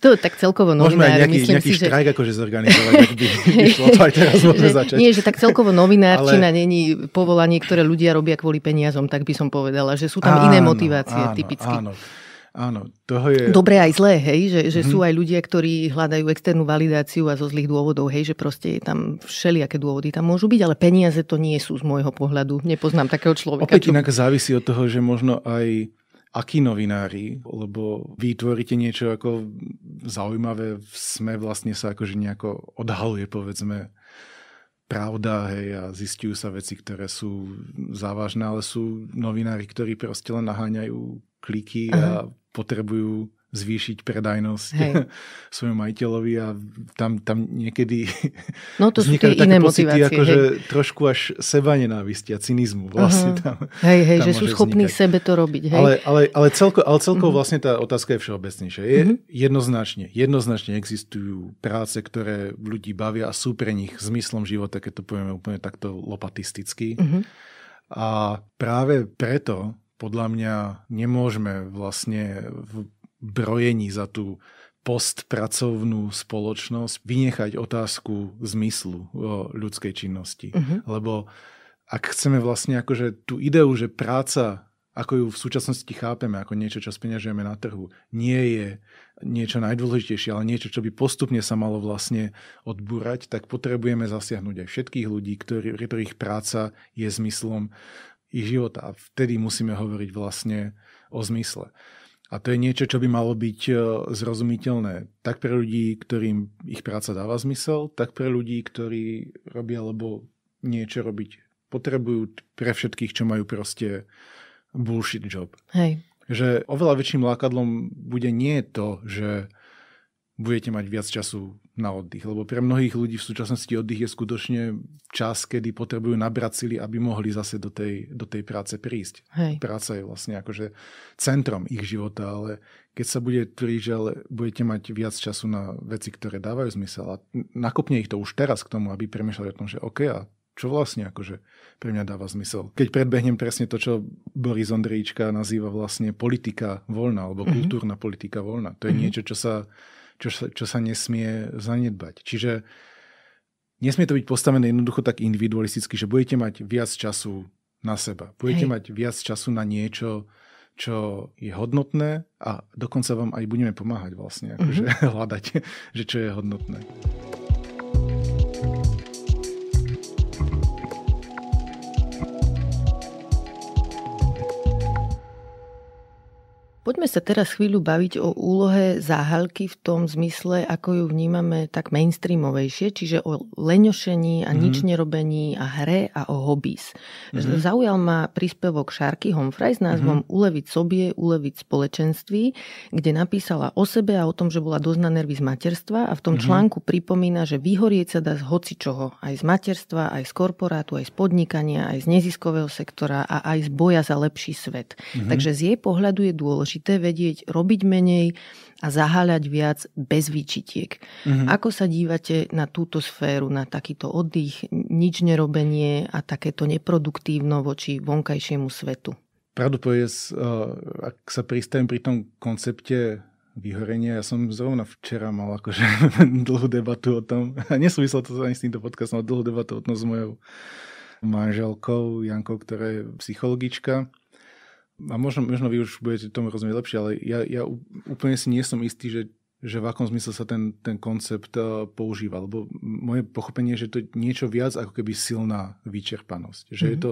to tak celkovo novinári, nejaký, myslím nejaký si, štrajk že... akože zorganizovať, ak by išlo, to aj teraz môžeme začať. Nie, že tak celkovo novinárčina Ale... není povolanie, ktoré ľudia robia kvôli peniazom, tak by som povedala, že sú tam áno, iné motivácie áno, typicky. Áno. Áno, toho je... Dobre aj zlé, hej, že, že hmm. sú mhm. aj ľudia, ktorí hľadajú externú validáciu a zo zlých dôvodov, hej, že proste je tam všelijaké dôvody tam môžu byť, ale peniaze to nie sú z môjho pohľadu. Nepoznám takého človeka. Opäť čo... inak závisí od toho, že možno aj akí novinári, lebo vy tvoríte niečo ako zaujímavé, v SME vlastne sa akože nejako odhaluje, povedzme, pravda, hej, a zistujú sa veci, ktoré sú závažné, ale sú novinári, ktorí proste len naháňajú kliky uh-huh. a potrebujú zvýšiť predajnosť Hej. svojom majiteľovi a tam, tam niekedy no, to sú tie iné pocity, motivácie, ako že trošku až seba nenávisti a cynizmu vlastne uh-huh. tam. Hej, hej, tam že sú schopní vznikať. sebe to robiť. Hej. Ale, ale, ale celko, ale celkovo uh-huh. vlastne tá otázka je všeobecnejšia. Je, uh-huh. Jednoznačne, jednoznačne existujú práce, ktoré ľudí bavia a sú pre nich zmyslom života, keď to povieme úplne takto lopatisticky. Uh-huh. A práve preto podľa mňa nemôžeme vlastne brojení za tú postpracovnú spoločnosť vynechať otázku zmyslu o ľudskej činnosti. Uh-huh. Lebo ak chceme vlastne akože tú ideu, že práca, ako ju v súčasnosti chápeme, ako niečo, čo speňažujeme na trhu, nie je niečo najdôležitejšie, ale niečo, čo by postupne sa malo vlastne odbúrať, tak potrebujeme zasiahnuť aj všetkých ľudí, ktorý, ktorých práca je zmyslom ich života. A vtedy musíme hovoriť vlastne o zmysle. A to je niečo, čo by malo byť e, zrozumiteľné tak pre ľudí, ktorým ich práca dáva zmysel, tak pre ľudí, ktorí robia, alebo niečo robiť potrebujú, pre všetkých, čo majú proste bullshit job. Hej. Že oveľa väčším lákadlom bude nie to, že budete mať viac času na oddych. Lebo pre mnohých ľudí v súčasnosti oddych je skutočne čas, kedy potrebujú nabrať sily, aby mohli zase do tej, do tej práce prísť. Hej. Práca je vlastne akože centrom ich života, ale keď sa bude tvrdiť, že ale budete mať viac času na veci, ktoré dávajú zmysel a nakopne ich to už teraz k tomu, aby premyšľali o tom, že OK, a čo vlastne akože pre mňa dáva zmysel. Keď predbehnem presne to, čo Boris Ondrejčka nazýva vlastne politika voľna alebo mm-hmm. kultúrna politika voľna. To je mm-hmm. niečo, čo sa čo sa, čo sa nesmie zanedbať. Čiže nesmie to byť postavené jednoducho tak individualisticky, že budete mať viac času na seba. Budete Hej. mať viac času na niečo, čo je hodnotné a dokonca vám aj budeme pomáhať vlastne, akože mm-hmm. hľadať, že čo je hodnotné. Poďme sa teraz chvíľu baviť o úlohe záhalky v tom zmysle, ako ju vnímame tak mainstreamovejšie, čiže o leňošení a mm nič nerobení a hre a o hobbies. mm Zaujal ma príspevok Šárky Homfrey s názvom mm Uleviť sobie, uleviť spoločenství, kde napísala o sebe a o tom, že bola dosť na nervy z materstva a v tom mm článku pripomína, že vyhorieť sa dá z hocičoho, aj z materstva, aj z korporátu, aj z podnikania, aj z neziskového sektora a aj z boja za lepší svet. mm Takže z jej pohľadu je dôležité, dôležité vedieť robiť menej a zaháľať viac bez výčitiek. Mm-hmm. Ako sa dívate na túto sféru, na takýto oddych, nič nerobenie a takéto neproduktívno voči vonkajšiemu svetu? Pravdu povedz, eh, ak sa pristajem pri tom koncepte vyhorenia. Ja som zrovna včera mal akože dlhú debatu o tom, a nesúvislo to ani s týmto podcastom, ale dlhú debatu o tom s mojou manželkou Jankou, ktorá je psychologička a možno, možno vy už budete tomu rozumieť lepšie, ale ja, ja úplne si nie som istý, že, že v akom zmysle sa ten, ten koncept e, používa. Lebo moje pochopenie je, že to je niečo viac ako keby silná vyčerpanosť. Že mm-hmm. je mhm. to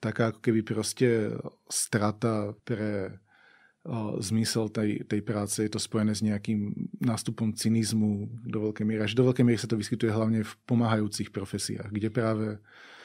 taká ako keby proste strata pre o, e, zmysel tej, tej práce, je to spojené s nejakým nástupom cynizmu do veľkej miery. Až do veľkej miery sa to vyskytuje hlavne v pomáhajúcich profesiách, kde práve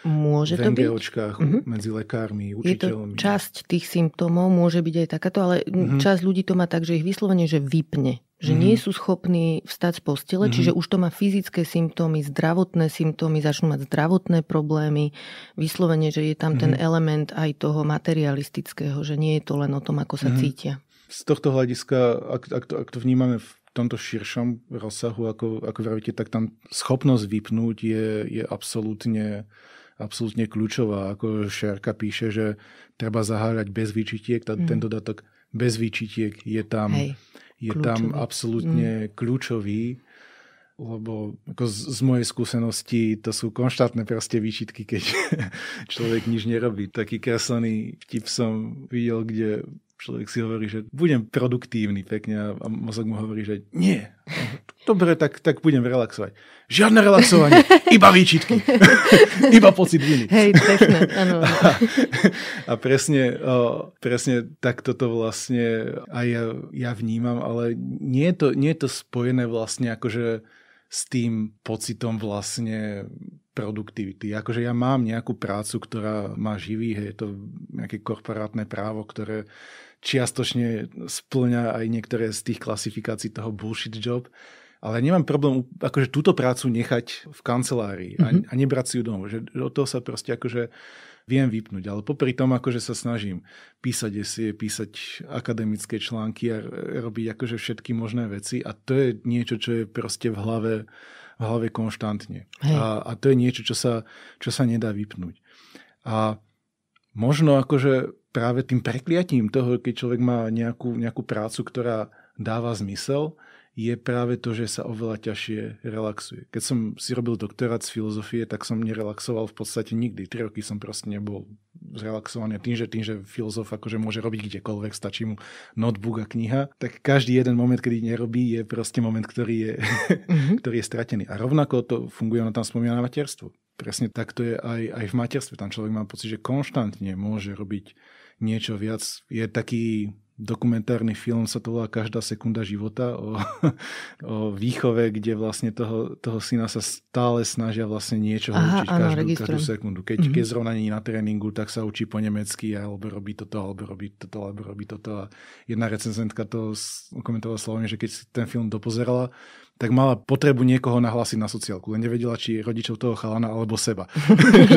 Môže to byť. Mm-hmm. medzi lekármi, učiteľmi. Je to časť tých symptómov, môže byť aj takáto, ale mm-hmm. časť ľudí to má tak, že ich vyslovene, že vypne. Že mm-hmm. nie sú schopní vstať z postele, mm-hmm. čiže už to má fyzické symptómy, zdravotné symptómy, začnú mať zdravotné problémy. Vyslovene, že je tam mm-hmm. ten mhm. element aj toho materialistického, že nie je to len o tom, ako sa mm-hmm. cítia. Z tohto hľadiska, ak, ak, to, ak to vnímame v tomto širšom rozsahu, ako, ako vravíte, tak tam schopnosť vypnúť je, je absolútne absolútne kľúčová. Ako Šerka píše, že treba zahárať bez výčitiek, tá, mm. ten dodatok bez výčitiek je tam, Hej, je kľúčový. tam absolútne mm. kľúčový lebo ako z, z mojej skúsenosti to sú konštátne proste výčitky, keď človek nič nerobí. Taký kreslený vtip som videl, kde človek si hovorí, že budem produktívny pekne a mozog mu hovorí, že nie. Dobre, tak, tak budem relaxovať. Žiadne relaxovanie, iba výčitky. iba pocit viny. Hej, pekne, áno. a, a presne, o, presne tak toto vlastne aj ja, ja vnímam, ale nie je, to, nie je to spojené vlastne akože s tým pocitom vlastne produktivity. Akože ja mám nejakú prácu, ktorá ma živí, hej, to nejaké korporátne právo, ktoré čiastočne splňa aj niektoré z tých klasifikácií toho bullshit job, ale nemám problém akože túto prácu nechať v kancelárii a, mm-hmm. a nebrať si ju domov, že od toho sa proste akože viem vypnúť, ale popri tom akože sa snažím písať esie, písať akademické články a robiť akože všetky možné veci a to je niečo, čo je proste v hlave v hlave konštantne. A, a to je niečo, čo sa, čo sa nedá vypnúť. A možno akože práve tým prekliatím toho, keď človek má nejakú, nejakú prácu, ktorá dáva zmysel, je práve to, že sa oveľa ťažšie relaxuje. Keď som si robil doktorát z filozofie, tak som nerelaxoval v podstate nikdy. Tri roky som proste nebol zrelaxovaný. Tým, že, tým, že filozof akože môže robiť kdekoľvek, stačí mu notebook a kniha, tak každý jeden moment, kedy nerobí, je proste moment, ktorý je, mm-hmm. ktorý je stratený. A rovnako to funguje, ono tam spomína na materstvo. Presne tak to je aj, aj v materstve. Tam človek má pocit, že konštantne môže robiť niečo viac. Je taký dokumentárny film sa to volá Každá sekunda života o, o výchove, kde vlastne toho, toho syna sa stále snažia vlastne niečo Aha, učiť áno, každú, každú sekundu. Keď, mm-hmm. keď mhm. zrovna nie na tréningu, tak sa učí po nemecky alebo robí toto, alebo robí toto, alebo robí toto. A jedna recenzentka to komentovala slovene, že keď ten film dopozerala, tak mala potrebu niekoho nahlásiť na sociálku, len nevedela, či rodičov toho chalana alebo seba.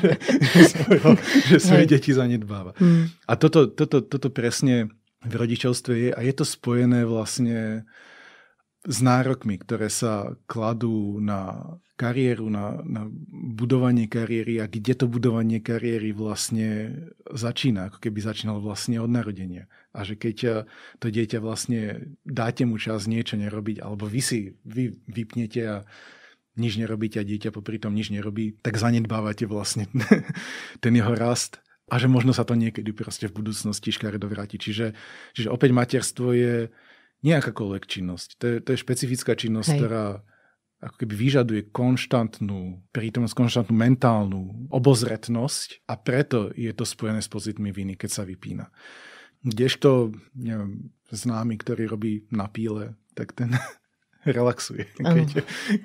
že, že, svojho, že svoje deti zanedbáva. Hmm. A toto, toto, toto presne v rodičovstve je a je to spojené vlastne s nárokmi, ktoré sa kladú na kariéru, na, na budovanie kariéry a kde to budovanie kariéry vlastne začína, ako keby začínalo vlastne od narodenia. A že keď eh, to dieťa vlastne dáte mu čas niečo nerobiť, alebo vy si vy vypnete a nič nerobíte a dieťa popri tom nič nerobí, tak zanedbávate vlastne ten jeho rast a že možno sa to niekedy proste v budúcnosti škaredo vráti. Čiže, čiže opäť materstvo je nejakákoľvek činnosť. To je, to je špecifická činnosť, Hej. ktorá ako keby vyžaduje konštantnú prítomnosť, konštantnú mentálnu obozretnosť a preto je to spojené s pocitmi viny, keď sa vypína. Kdežto neviem, známy, ktorý robí na píle, tak ten relaxuje, keď,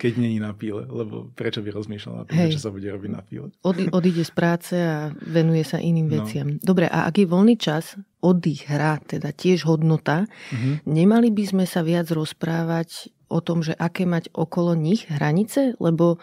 keď není na píle, lebo prečo by rozmýšľal na tom, čo sa bude robiť na píle. Od, odíde z práce a venuje sa iným no. veciam. No. Dobre, a ak je voľný čas, oddych, hra, teda tiež hodnota, uh-huh. nemali by sme sa viac rozprávať o tom, že aké mať okolo nich hranice, lebo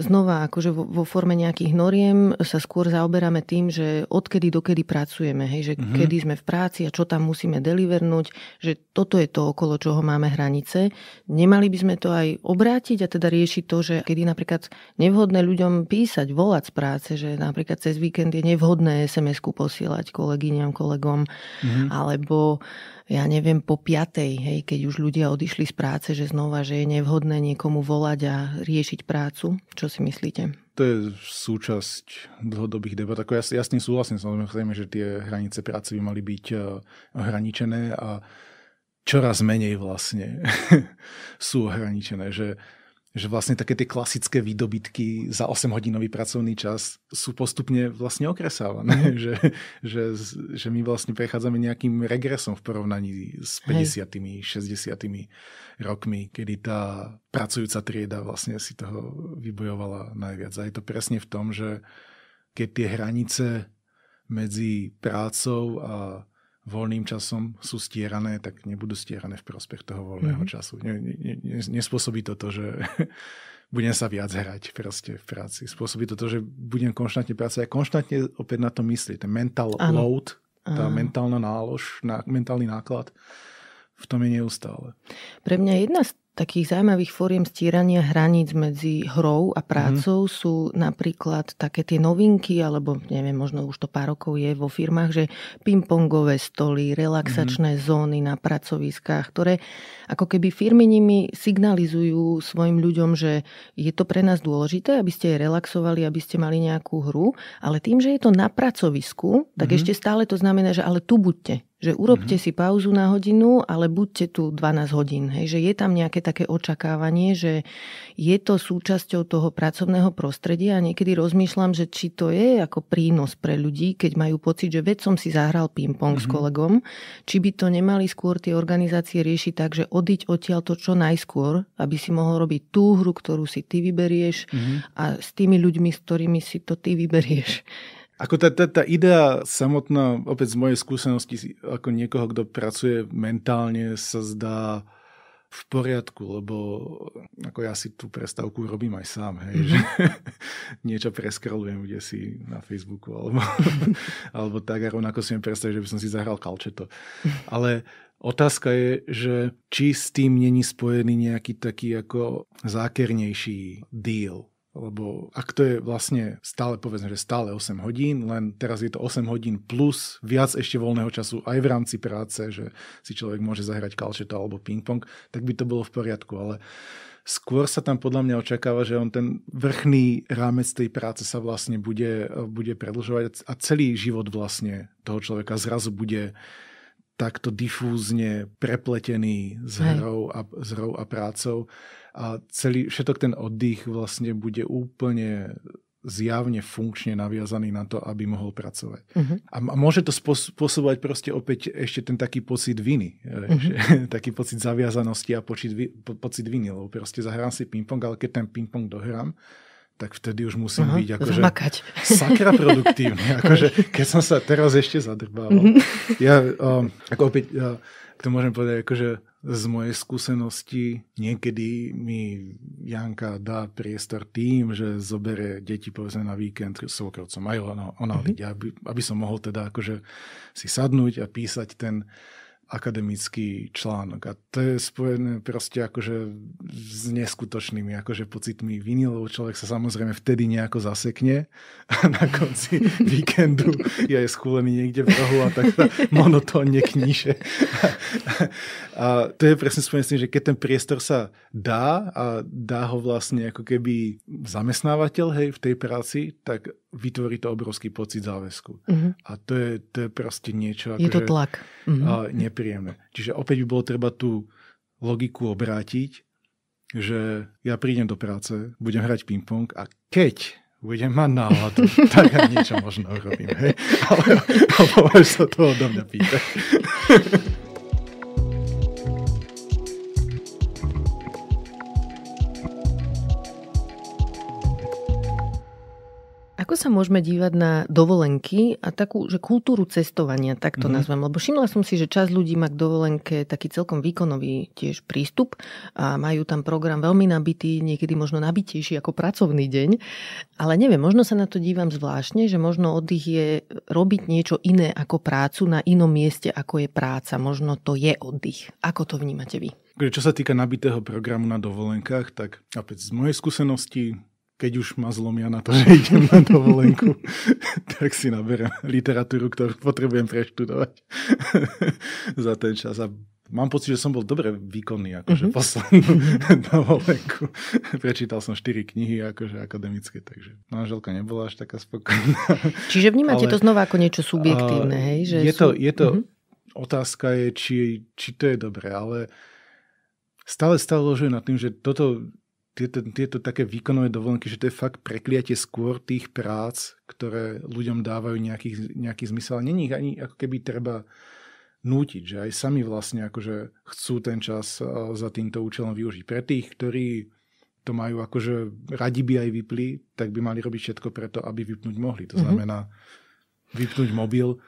znova akože vo, vo forme nejakých noriem sa skôr zaoberáme tým, že odkedy dokedy pracujeme, hej, že mm-hmm. kedy sme v práci a čo tam musíme delivernúť, že toto je to okolo čoho máme hranice. Nemali by sme to aj obrátiť a teda riešiť to, že kedy napríklad nevhodné ľuďom písať, volať z práce, že napríklad cez víkend je nevhodné SMS-ku posielať kolegyňam, kolegom, mm-hmm. alebo ja neviem, po piatej, hej, keď už ľudia odišli z práce, že znova, že je nevhodné niekomu volať a riešiť prácu. Čo si myslíte? To je súčasť dlhodobých debat. Ako ja, ja s tým súhlasím, samozrejme, že tie hranice práce by mali byť e, hraničené a čoraz menej vlastne sú ohraničené, že že vlastne také tie klasické výdobytky za 8-hodinový pracovný čas sú postupne vlastne okresávané, mhm. že, že, že my vlastne prechádzame nejakým regresom v porovnaní s 50 60 rokmi, kedy tá pracujúca trieda vlastne si toho vybojovala najviac. A je to presne v tom, že keď tie hranice medzi prácou a voľným časom sú stierané, tak nebudú stierané v prospech toho voľného mm-hmm. času. Ne, ne, ne, nespôsobí to to, že budem sa viac hrať proste v práci. Spôsobí to to, že budem konštantne pracovať a konštantne opäť na to myslieť. Ten mental ano. load, tá ano. mentálna nálož, ná, mentálny náklad v tom je neustále. Pre mňa jedna z takých zaujímavých fóriem stírania hraníc medzi hrou a mhm. prácou mm. sú napríklad také tie novinky, alebo neviem, možno už to pár rokov je vo firmách, že pingpongové stoly, relaxačné mm. zóny na pracoviskách, ktoré ako keby firmy nimi signalizujú svojim ľuďom, že je to pre nás dôležité, aby ste relaxovali, aby ste mali nejakú hru, ale tým, že je to na pracovisku, tak mm. ešte stále to znamená, že ale tu buďte že urobte mm-hmm. si pauzu na hodinu, ale buďte tu 12 hodín. Hej, že je tam nejaké také očakávanie, že je to súčasťou toho pracovného prostredia a niekedy rozmýšľam, že či to je ako prínos pre ľudí, keď majú pocit, že veď som si zahral ping-pong mm-hmm. s mhm. kolegom, či by to nemali skôr tie organizácie riešiť tak, že odiť odtiaľ to čo najskôr, aby si mohol robiť tú hru, ktorú si ty vyberieš mm-hmm. a s tými ľuďmi, s ktorými si to ty vyberieš. Ako tá, tá, tá idea samotná, opäť z mojej skúsenosti, ako niekoho, kto pracuje mentálne, sa zdá v poriadku, lebo ako ja si tú prestavku robím aj sám, hej, mm. že niečo preskrolujem kde si na Facebooku alebo, alebo tak a rovnako si mi predstaviť, že by som si zahral kalčeto. Ale Otázka je, že či s tým není spojený nejaký taký ako zákernejší deal, lebo ak to je vlastne stále, povedzme, že stále 8 hodín, len teraz je to 8 hodín plus viac ešte voľného času aj v rámci práce, že si človek môže zahrať kalčeto alebo ping-pong, tak by to bolo v poriadku, ale skôr sa tam podľa mňa očakáva, že on ten vrchný rámec tej práce sa vlastne bude, bude predlžovať a celý život vlastne toho človeka zrazu bude takto difúzne prepletený s hrou a, s hrou a prácou a celý, všetok ten oddych vlastne bude úplne zjavne funkčne naviazaný na to, aby mohol pracovať. Uh-huh. A môže to spôsobovať proste opäť ešte ten taký pocit viny, uh-huh. taký pocit zaviazanosti a počit, po, pocit viny, lebo proste zahrám si ping-pong, ale keď ten ping-pong dohrám, tak vtedy už musím uh-huh. byť akože zmakať. sakra produktívny. akože, keď som sa teraz ešte zadrbával. Uh-huh. Ja, um, ako opäť, ja, to môžem povedať, akože z mojej skúsenosti niekedy mi Janka dá priestor tým, že zobere deti povedzme na víkend okrovcom aj no, ona, ona mm-hmm. vidia, aby, aby som mohol teda akože si sadnúť a písať ten akademický článok. A to je spojené proste akože s neskutočnými akože pocitmi viny, lebo človek sa samozrejme vtedy nejako zasekne a na konci víkendu ja je schúlený niekde v rohu a tak sa monotónne kníže. A, to je presne spojené s tým, že keď ten priestor sa dá a dá ho vlastne ako keby zamestnávateľ hej, v tej práci, tak vytvorí to obrovský pocit záväzku. Uh-huh. A to je, to je proste niečo... Ako, je to že, akože tlak. Uh-huh. A, nepríjemné. Čiže opäť by bolo treba tú logiku obrátiť, že ja prídem do práce, budem hrať ping-pong a keď budem mať náladu, tak aj niečo možno urobím. Hej? Ale, ale sa to odo mňa pýtať. Ako sa môžeme dívať na dovolenky a takú že kultúru cestovania, tak to mm-hmm. nazvem? Lebo všimla som si, že čas ľudí má k dovolenke taký celkom výkonový tiež prístup a majú tam program veľmi nabitý, niekedy možno nabitejší ako pracovný deň. Ale neviem, možno sa na to dívam zvláštne, že možno oddych je robiť niečo iné ako prácu na inom mieste, ako je práca. Možno to je oddych. Ako to vnímate vy? Čo sa týka nabitého programu na dovolenkách, tak opäť z mojej skúsenosti keď už ma zlomia na to, že idem na dovolenku, tak si naberem literatúru, ktorú potrebujem preštudovať za ten čas. A mám pocit, že som bol dobre výkonný akože mm-hmm. poslednú dovolenku. Prečítal som 4 knihy akože akademické, takže manželka nebola až taká spokojná. Čiže vnímate Ale, to znova ako niečo subjektívne, hej? Že je to, sú... je to mm-hmm. Otázka je, či, či to je dobré, ale stále stále ložujem nad tým, že toto tieto, tieto také výkonové dovolenky, že to je fakt prekliatie skôr tých prác, ktoré ľuďom dávajú nejaký, nejaký zmysel. Není ich ani ako keby treba nútiť, že aj sami vlastne akože chcú ten čas eh, za týmto účelom využiť. Pre tých, ktorí to majú akože radi by aj vypli, tak by mali robiť všetko preto, aby vypnúť mohli. To mhm. znamená vypnúť mobil.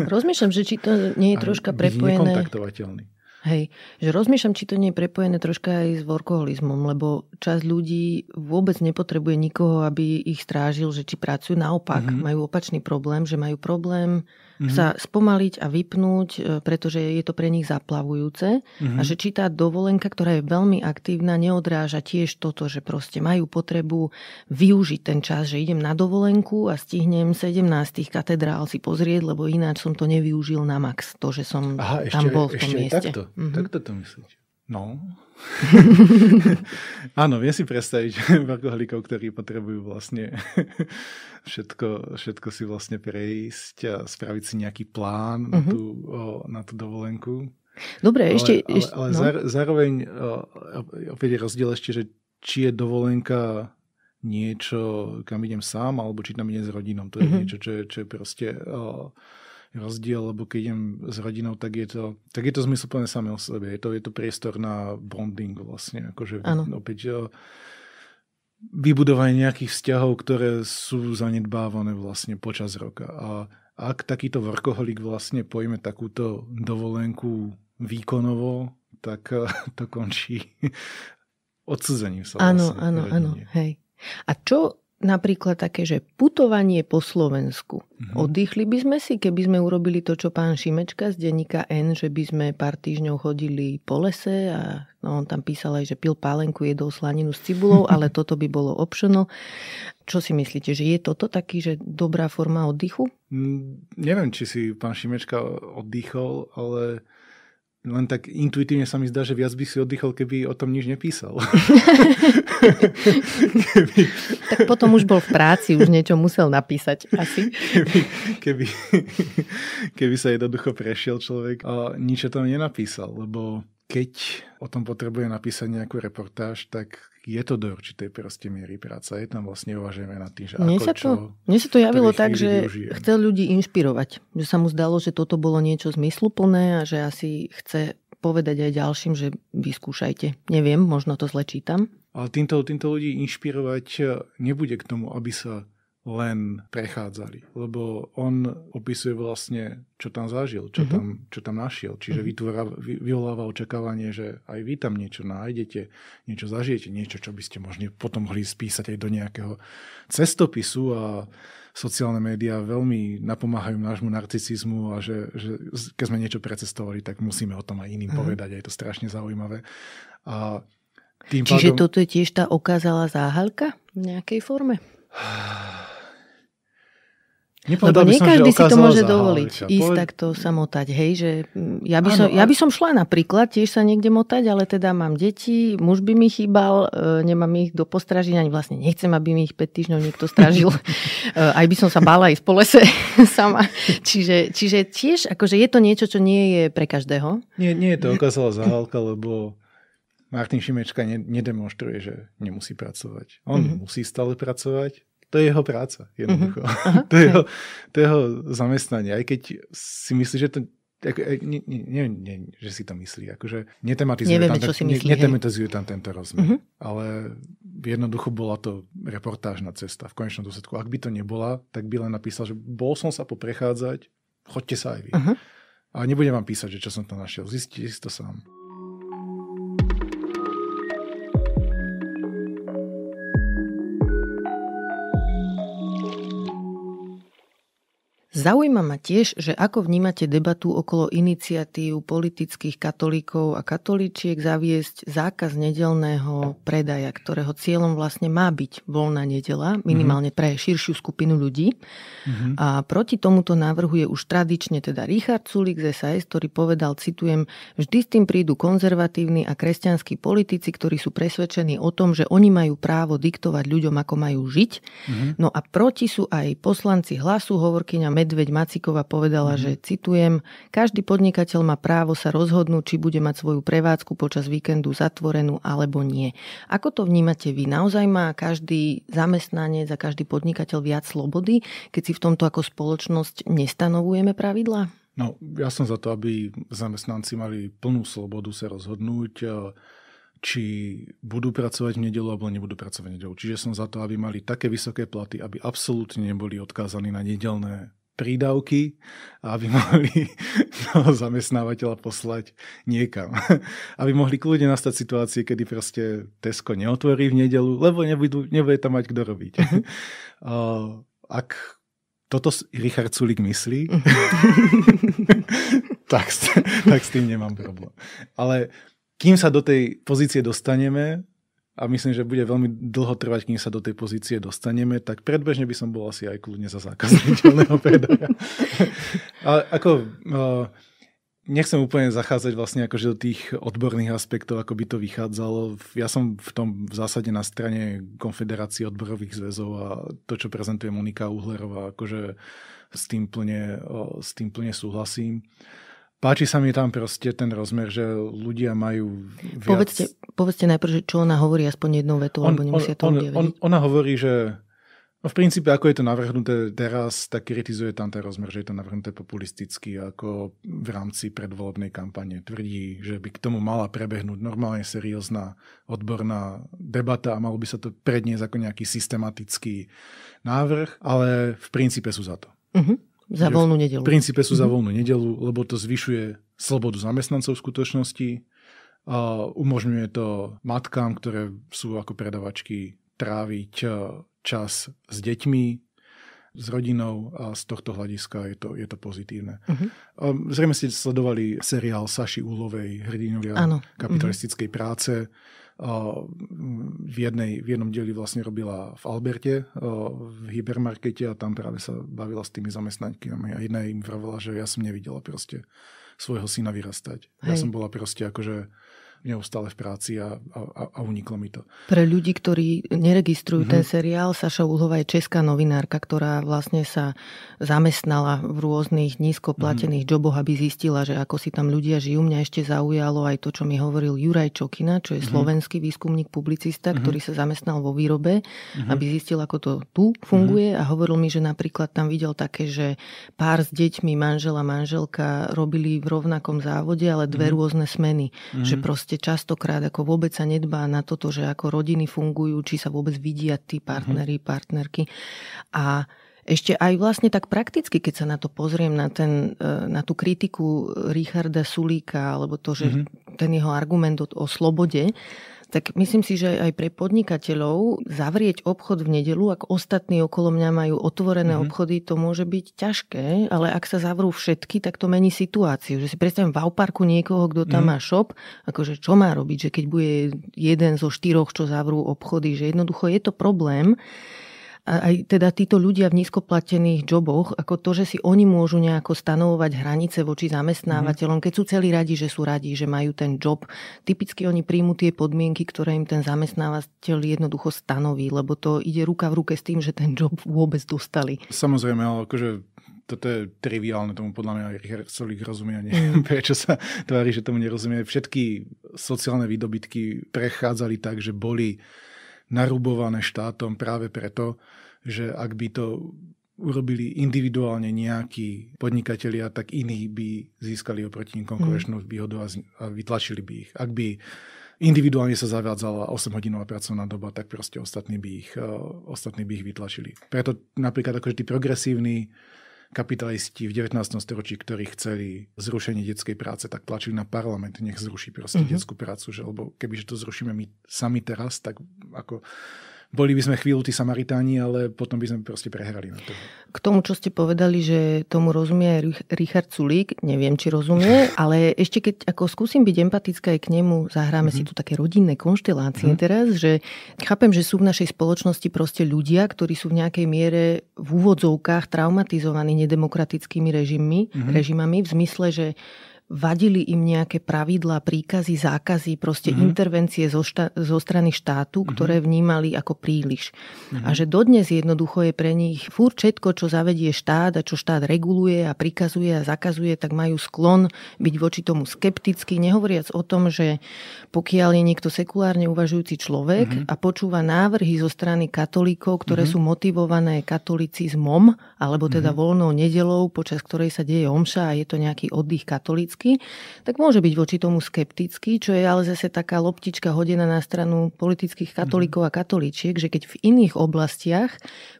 Rozmýšľam, že či to nie je troška prepojené. Nekontaktovateľný. Hej, že rozmýšľam, či to nie je prepojené troška aj s workoholizmom, lebo časť ľudí vôbec nepotrebuje nikoho, aby ich strážil, že či pracujú naopak, mm-hmm. majú opačný problém, že majú problém mm-hmm. sa spomaliť a vypnúť, e, pretože je to pre nich zaplavujúce mm-hmm. a že či tá dovolenka, ktorá je veľmi aktívna, neodráža tiež toto, že proste majú potrebu využiť ten čas, že idem na dovolenku a stihnem 17 katedrál si pozrieť, lebo ináč som to nevyužil na max, to, že som Aha, tam ešte, bol v tom ešte mieste. Takto, mm-hmm. takto to myslíš. No. Áno, viem si predstaviť varkoholikov, ktorí potrebujú vlastne všetko, všetko si vlastne prejsť a spraviť si nejaký plán uh-huh. na, mhm. tú, o, na tú dovolenku. Dobre, ale, ešte... Ale, ešte, ale no. zároveň o, opäť je rozdiel ešte, že či je dovolenka niečo, kam idem sám, alebo či tam idem s rodinom, To je uh-huh. niečo, čo je, čo je proste... O, rozdiel, lebo keď idem s rodinou, tak je to, tak je to zmysluplné samé o sebe. Je to, je to priestor na bonding vlastne. Akože ano. opäť vybudovanie nejakých vzťahov, ktoré sú zanedbávané vlastne počas roka. A ak takýto vrkoholik vlastne pojme takúto dovolenku výkonovo, tak eh, to končí odsúzením sa. Áno, vlastne áno, áno, hej. A čo napríklad také, že putovanie po Slovensku. Mhm. Oddychli by sme si, keby sme urobili to, čo pán Šimečka z denníka N, že by sme pár týždňov chodili po lese a no, on tam písal aj, že pil pálenku, jedol slaninu s cibulou, ale toto by bolo optional. Čo si myslíte, že je toto taký, že dobrá forma oddychu? Mm, neviem, či si pán Šimečka oddychol, ale len tak intuitívne sa mi zdá, že viac by si oddychol, keby o tom nič nepísal. keby... Tak potom už bol v práci, už niečo musel napísať asi. Keby, keby, keby sa jednoducho prešiel človek a nič o tom nenapísal, lebo keď o tom potrebuje napísať nejakú reportáž, tak je to do určitej proste miery práca. Je tam vlastne uvažujeme nad tým, že mne ako, sa to, čo, mne sa to javilo tak, že využijem. chcel ľudí inšpirovať. Že sa mu zdalo, že toto bolo niečo zmysluplné a že asi chce povedať aj ďalším, že vyskúšajte. Neviem, možno to zle čítam. Ale týmto, týmto ľudí inšpirovať eh, nebude k tomu, aby sa len prechádzali, lebo on opisuje vlastne, čo tam zažil, čo, mm-hmm. tam, čo tam našiel. Čiže mhm. vytvorá vy, vyvoláva očakávanie, že aj vy tam niečo nájdete, niečo zažijete, niečo, čo by ste možno potom mohli spísať aj do nejakého cestopisu a sociálne médiá veľmi napomáhajú nášmu narcicizmu a že, že keď sme niečo precestovali, tak musíme o tom aj iným mm-hmm. povedať a je to strašne zaujímavé. A tým Čiže pádom... toto je tiež tá okázala záhalka v nejakej forme? Nepovedal Lebo nie každý si to môže dovoliť, záležia. ísť takto sa motať, hej, že mm, ja by, ano, som, ja by som šla napríklad tiež sa niekde motať, ale teda mám deti, muž by mi chýbal, e, nemám ich do postraženia, ani vlastne nechcem, aby mi ich 5 týždňov niekto stražil, e, aj by som sa bála ísť po lese sama, čiže, čiže tiež, akože je to niečo, čo nie je pre každého. Nie, nie je to okázala zahálka, lebo Martin Šimečka nedemonstruje, že nemusí pracovať. On mm-hmm. musí stále pracovať, to je jeho práca, mhm. jednoducho. Mm-hmm. Aha, to, je jeho, to je jeho zamestnanie. Aj keď si myslí, že to ako, nie, nie, nie, nie, že si to myslí. Akože netematizuje, Nevieme, tam, myslí, ne, netematizuje tam tento rozmer. Mm-hmm. Ale jednoducho bola to reportážna cesta v konečnom dôsledku. Ak by to nebola, tak by len napísal, že bol som sa poprechádzať, chodte sa aj vy. Mm-hmm. A nebudem vám písať, že čo som tam našiel. Zistite si to sám. Zaujíma ma tiež, že ako vnímate debatu okolo iniciatív politických katolíkov a katolíčiek zaviesť zákaz nedelného predaja, ktorého cieľom vlastne má byť voľná nedela, mhm. minimálne pre širšiu skupinu ľudí. Mm-hmm. A proti tomuto návrhu je už tradične teda Richard Sulik z SAS, ktorý povedal, citujem, vždy s tým prídu konzervatívni a kresťanskí politici, ktorí sú presvedčení o tom, že oni majú právo diktovať ľuďom, ako majú žiť. Mm-hmm. No a proti sú aj poslanci hlasu, hovorkyňa med Medveď Macikova povedala, mm. že citujem, každý podnikateľ má právo sa rozhodnúť, či bude mať svoju prevádzku počas víkendu zatvorenú alebo nie. Ako to vnímate vy? Naozaj má každý zamestnanec a každý podnikateľ viac slobody, keď si v tomto ako spoločnosť nestanovujeme pravidla? No, ja som za to, aby zamestnanci mali plnú slobodu sa rozhodnúť, e, či budú pracovať v nedelu alebo nebudú pracovať v nedelu. Čiže som za to, aby mali také vysoké platy, aby absolútne neboli odkázaní na nedelné prídavky, aby mohli toho zamestnávateľa poslať niekam. Aby mohli kľudne nastať situácie, kedy proste Tesco neotvorí v nedelu, lebo nebudú, nebude tam mať kto robiť. Mhm. Ak toto Richard Sulik myslí, mhm. tak, tak s tým nemám problém. Ale kým sa do tej pozície dostaneme, a myslím, že bude veľmi dlho trvať, kým sa do tej pozície dostaneme, tak predbežne by som bol asi aj kľudne za zákaz zraniteľného predaja. Ale ako... Eh, nechcem úplne zachádzať vlastne akože do tých odborných aspektov, ako by to vychádzalo. Ja som v tom v zásade na strane Konfederácie odborových zväzov a to, čo prezentuje Monika Uhlerová, akože s tým plne, eh, s tým plne súhlasím. Páči sa mi tam proste ten rozmer, že ľudia majú viac... Povedzte, povedzte najprv, čo ona hovorí aspoň jednou vetou, on, lebo nemusia to on, on, Ona hovorí, že no v princípe, ako je to navrhnuté teraz, tak kritizuje tam ten rozmer, že je to navrhnuté populisticky, ako v rámci predvolebnej kampane. Tvrdí, že by k tomu mala prebehnúť normálne seriózna odborná debata a malo by sa to predniesť ako nejaký systematický návrh, ale v princípe sú za to. Uh-huh. Za voľnú nedelu. V princípe sú za mhm. voľnú nedelu, lebo to zvyšuje slobodu zamestnancov v skutočnosti. umožňuje to matkám, ktoré sú ako predavačky, tráviť e, čas s deťmi, s rodinou a z tohto hľadiska je to, je to pozitívne. Uh-huh. zrejme ste sledovali seriál Saši Úlovej, hrdinovia mhm. kapitalistickej uh-huh. práce v, jednej, v jednom dieli vlastne robila v Alberte, v hypermarkete a tam práve sa bavila s tými zamestnankami. A jedna im vravila, že ja som nevidela proste svojho syna vyrastať. Hej. Ja som bola proste akože neustále v práci a, a, a uniklo mi to. Pre ľudí, ktorí neregistrujú mm-hmm. ten mhm. seriál, Saša Ulhová je česká novinárka, ktorá vlastne sa zamestnala v rôznych nízkoplatených mm-hmm. joboch, aby zistila, že ako si tam ľudia žijú. Mňa ešte zaujalo aj to, čo mi hovoril Juraj Čokina, čo je mm-hmm. slovenský výskumník, publicista, mm-hmm. ktorý sa zamestnal vo výrobe, mm-hmm. aby zistil, ako to tu funguje mm-hmm. a hovoril mi, že napríklad tam videl také, že pár s deťmi, manžela, manželka robili v rovnakom závode, ale dve mm-hmm. rôzne smeny. Mm-hmm. Že mhm. proste proste častokrát ako vôbec sa nedbá na toto, že ako rodiny fungujú, či sa vôbec vidia tí mhm. partnery, mm-hmm. partnerky. A ešte aj vlastne tak prakticky, keď sa na to pozriem, na, ten, e, na tú kritiku Richarda Sulíka, alebo to, že mm-hmm. ten jeho argument o, o slobode, tak myslím si, že aj pre podnikateľov zavrieť obchod v nedelu, ak ostatní okolo mňa majú otvorené mm-hmm. obchody, to môže byť ťažké, ale ak sa zavrú všetky, tak to mení situáciu. Že si predstavím v Auparku niekoho, kto tam mm-hmm. má shop, akože čo má robiť, že keď bude jeden zo štyroch, čo zavrú obchody, že jednoducho je to problém aj teda títo ľudia v nízkoplatených joboch, ako to, že si oni môžu nejako stanovovať hranice voči zamestnávateľom, keď sú celí radi, že sú radi, že majú ten job, typicky oni príjmu tie podmienky, ktoré im ten zamestnávateľ jednoducho stanoví, lebo to ide ruka v ruke s tým, že ten job vôbec dostali. Samozrejme, ale akože toto je triviálne, tomu podľa mňa Solík rozumie, a mm. prečo sa tvári, že tomu nerozumie. Všetky sociálne výdobytky prechádzali tak, že boli narubované štátom práve preto, že ak by to urobili individuálne nejakí podnikatelia, tak iní by získali oproti nim konkurenčnú mhm. výhodu a vytlačili by ich. Ak by individuálne sa zavádzala 8-hodinová pracovná doba, tak proste ostatní by ich, eh, ostatní by ich vytlačili. Preto napríklad akože tí progresívni kapitalisti v 19. storočí, ktorí chceli zrušenie detskej práce, tak tlačili na parlament, nech zruší proste mm-hmm. detskú prácu, že, lebo kebyže to zrušíme my sami teraz, tak ako boli by sme chvíľu tí Samaritáni, ale potom by sme proste prehrali na to. K tomu, čo ste povedali, že tomu rozumie aj Richard Sulík, neviem, či rozumie, ale ešte keď ako skúsim byť empatická aj k nemu, zahráme mm-hmm. si mhm. tu také rodinné konštelácie mm-hmm. teraz, že chápem, že sú v našej spoločnosti proste ľudia, ktorí sú v nejakej miere v úvodzovkách traumatizovaní nedemokratickými režimmi, mm-hmm. režimami v zmysle, že vadili im nejaké pravidlá, príkazy, zákazy, proste mm-hmm. intervencie zo, šta- zo strany štátu, mm-hmm. ktoré vnímali ako príliš. Mm-hmm. A že dodnes jednoducho je pre nich fúr všetko, čo zavedie štát a čo štát reguluje a prikazuje a zakazuje, tak majú sklon byť voči tomu skeptický, nehovoriac o tom, že pokiaľ je niekto sekulárne uvažujúci človek mm-hmm. a počúva návrhy zo strany katolíkov, ktoré mm-hmm. sú motivované katolicizmom, alebo teda mm-hmm. voľnou nedelou, počas ktorej sa deje omša a je to nejaký oddych katolícky, politicky, tak môže byť voči tomu skeptický, čo je ale zase taká loptička hodená na stranu politických katolíkov a katolíčiek, že keď v iných oblastiach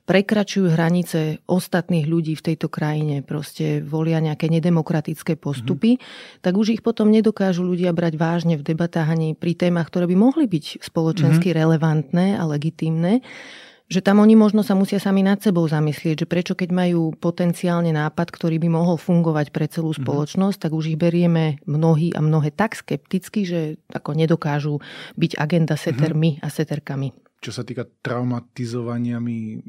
prekračujú hranice ostatných ľudí v tejto krajine, proste volia nejaké nedemokratické postupy, mm-hmm. tak už ich potom nedokážu ľudia brať vážne v debatách ani pri témach, ktoré by mohli byť spoločensky mm-hmm. relevantné a legitímne že tam oni možno sa musia sami nad sebou zamyslieť, že prečo keď majú potenciálne nápad, ktorý by mohol fungovať pre celú mhm. spoločnosť, tak už ich berieme mnohí a mnohé tak skepticky, že ako nedokážu byť agenda mhm. setermi a seterkami. Čo sa týka traumatizovaniami,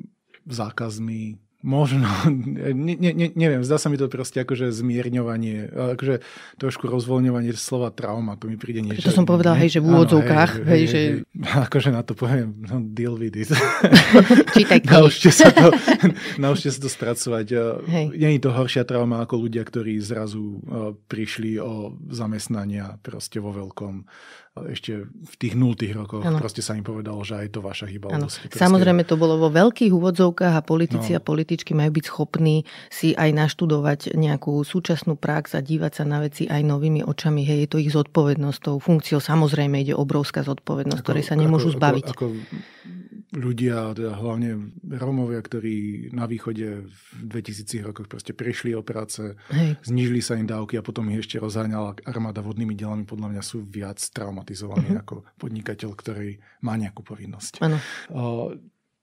zákazmi, Možno, ne, ne, neviem, zdá sa mi to proste akože zmierňovanie, akože trošku rozvoľňovanie slova trauma, to mi príde niečo. To som povedal, hej, že v úvodzovkách. Áno, hej, hej, hej, hej, že... Akože na to poviem, no, deal with it. Čítaj naučte, sa to, naučte sa to spracovať. E, hej. Není to horšia trauma ako ľudia, ktorí zrazu e, prišli o zamestnania proste vo veľkom ešte v tých nultých rokoch ano. proste sa im povedalo, že aj to vaša chyba. Ano. Samozrejme to bolo vo veľkých úvodzovkách a politici no. a političky majú byť schopní si aj naštudovať nejakú súčasnú prax a dívať sa na veci aj novými očami. Hej, je to ich zodpovednosť. Tou funkciou samozrejme ide obrovská zodpovednosť, ako, ktorej sa nemôžu ako, zbaviť. Ako, ako ľudia, teda hlavne Romovia, ktorí na východe v 2000 rokoch proste prišli o práce, znižili sa im dávky a potom ich ešte rozháňala armáda vodnými delami, podľa mňa sú viac traumatizovaní uh-huh. ako podnikateľ, ktorý má nejakú povinnosť. Ano.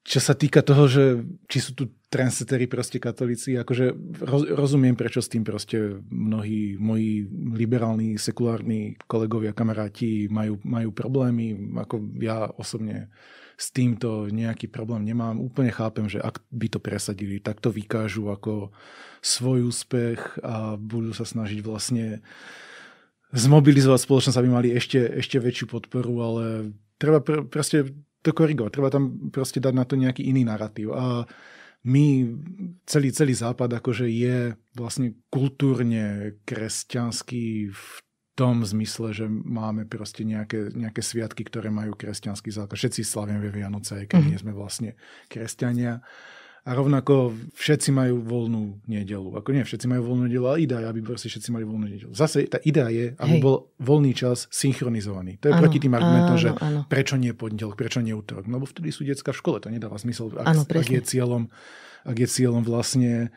Čo sa týka toho, že či sú tu trendsetteri proste katolíci, akože roz, rozumiem, prečo s tým proste mnohí moji liberálni, sekulárni kolegovia, kamaráti majú, majú problémy, ako ja osobne s týmto nejaký problém nemám. Úplne chápem, že ak by to presadili, tak to vykážu ako svoj úspech a budú sa snažiť vlastne zmobilizovať spoločnosť, aby mali ešte, ešte väčšiu podporu, ale treba pr- proste to korigovať, treba tam proste dať na to nejaký iný narratív. A my, celý, celý západ akože je vlastne kultúrne kresťanský v tom zmysle, že máme proste nejaké, nejaké sviatky, ktoré majú kresťanský základ. Všetci slavíme Vianoce, aj keď mhm. nie sme vlastne kresťania. A rovnako všetci majú voľnú nedelu. Ako nie, všetci majú voľnú nedelu, ale idea, aby proste všetci mali voľnú nedelu. Zase tá idea je, aby Hej. bol voľný čas synchronizovaný. To je ano, proti tým argumentom, áno, že áno. prečo nie pondelok, prečo nie útorok. No, lebo vtedy sú detská v škole, to nedáva zmysel, ak, ano, ak je cieľom ak je cieľom vlastne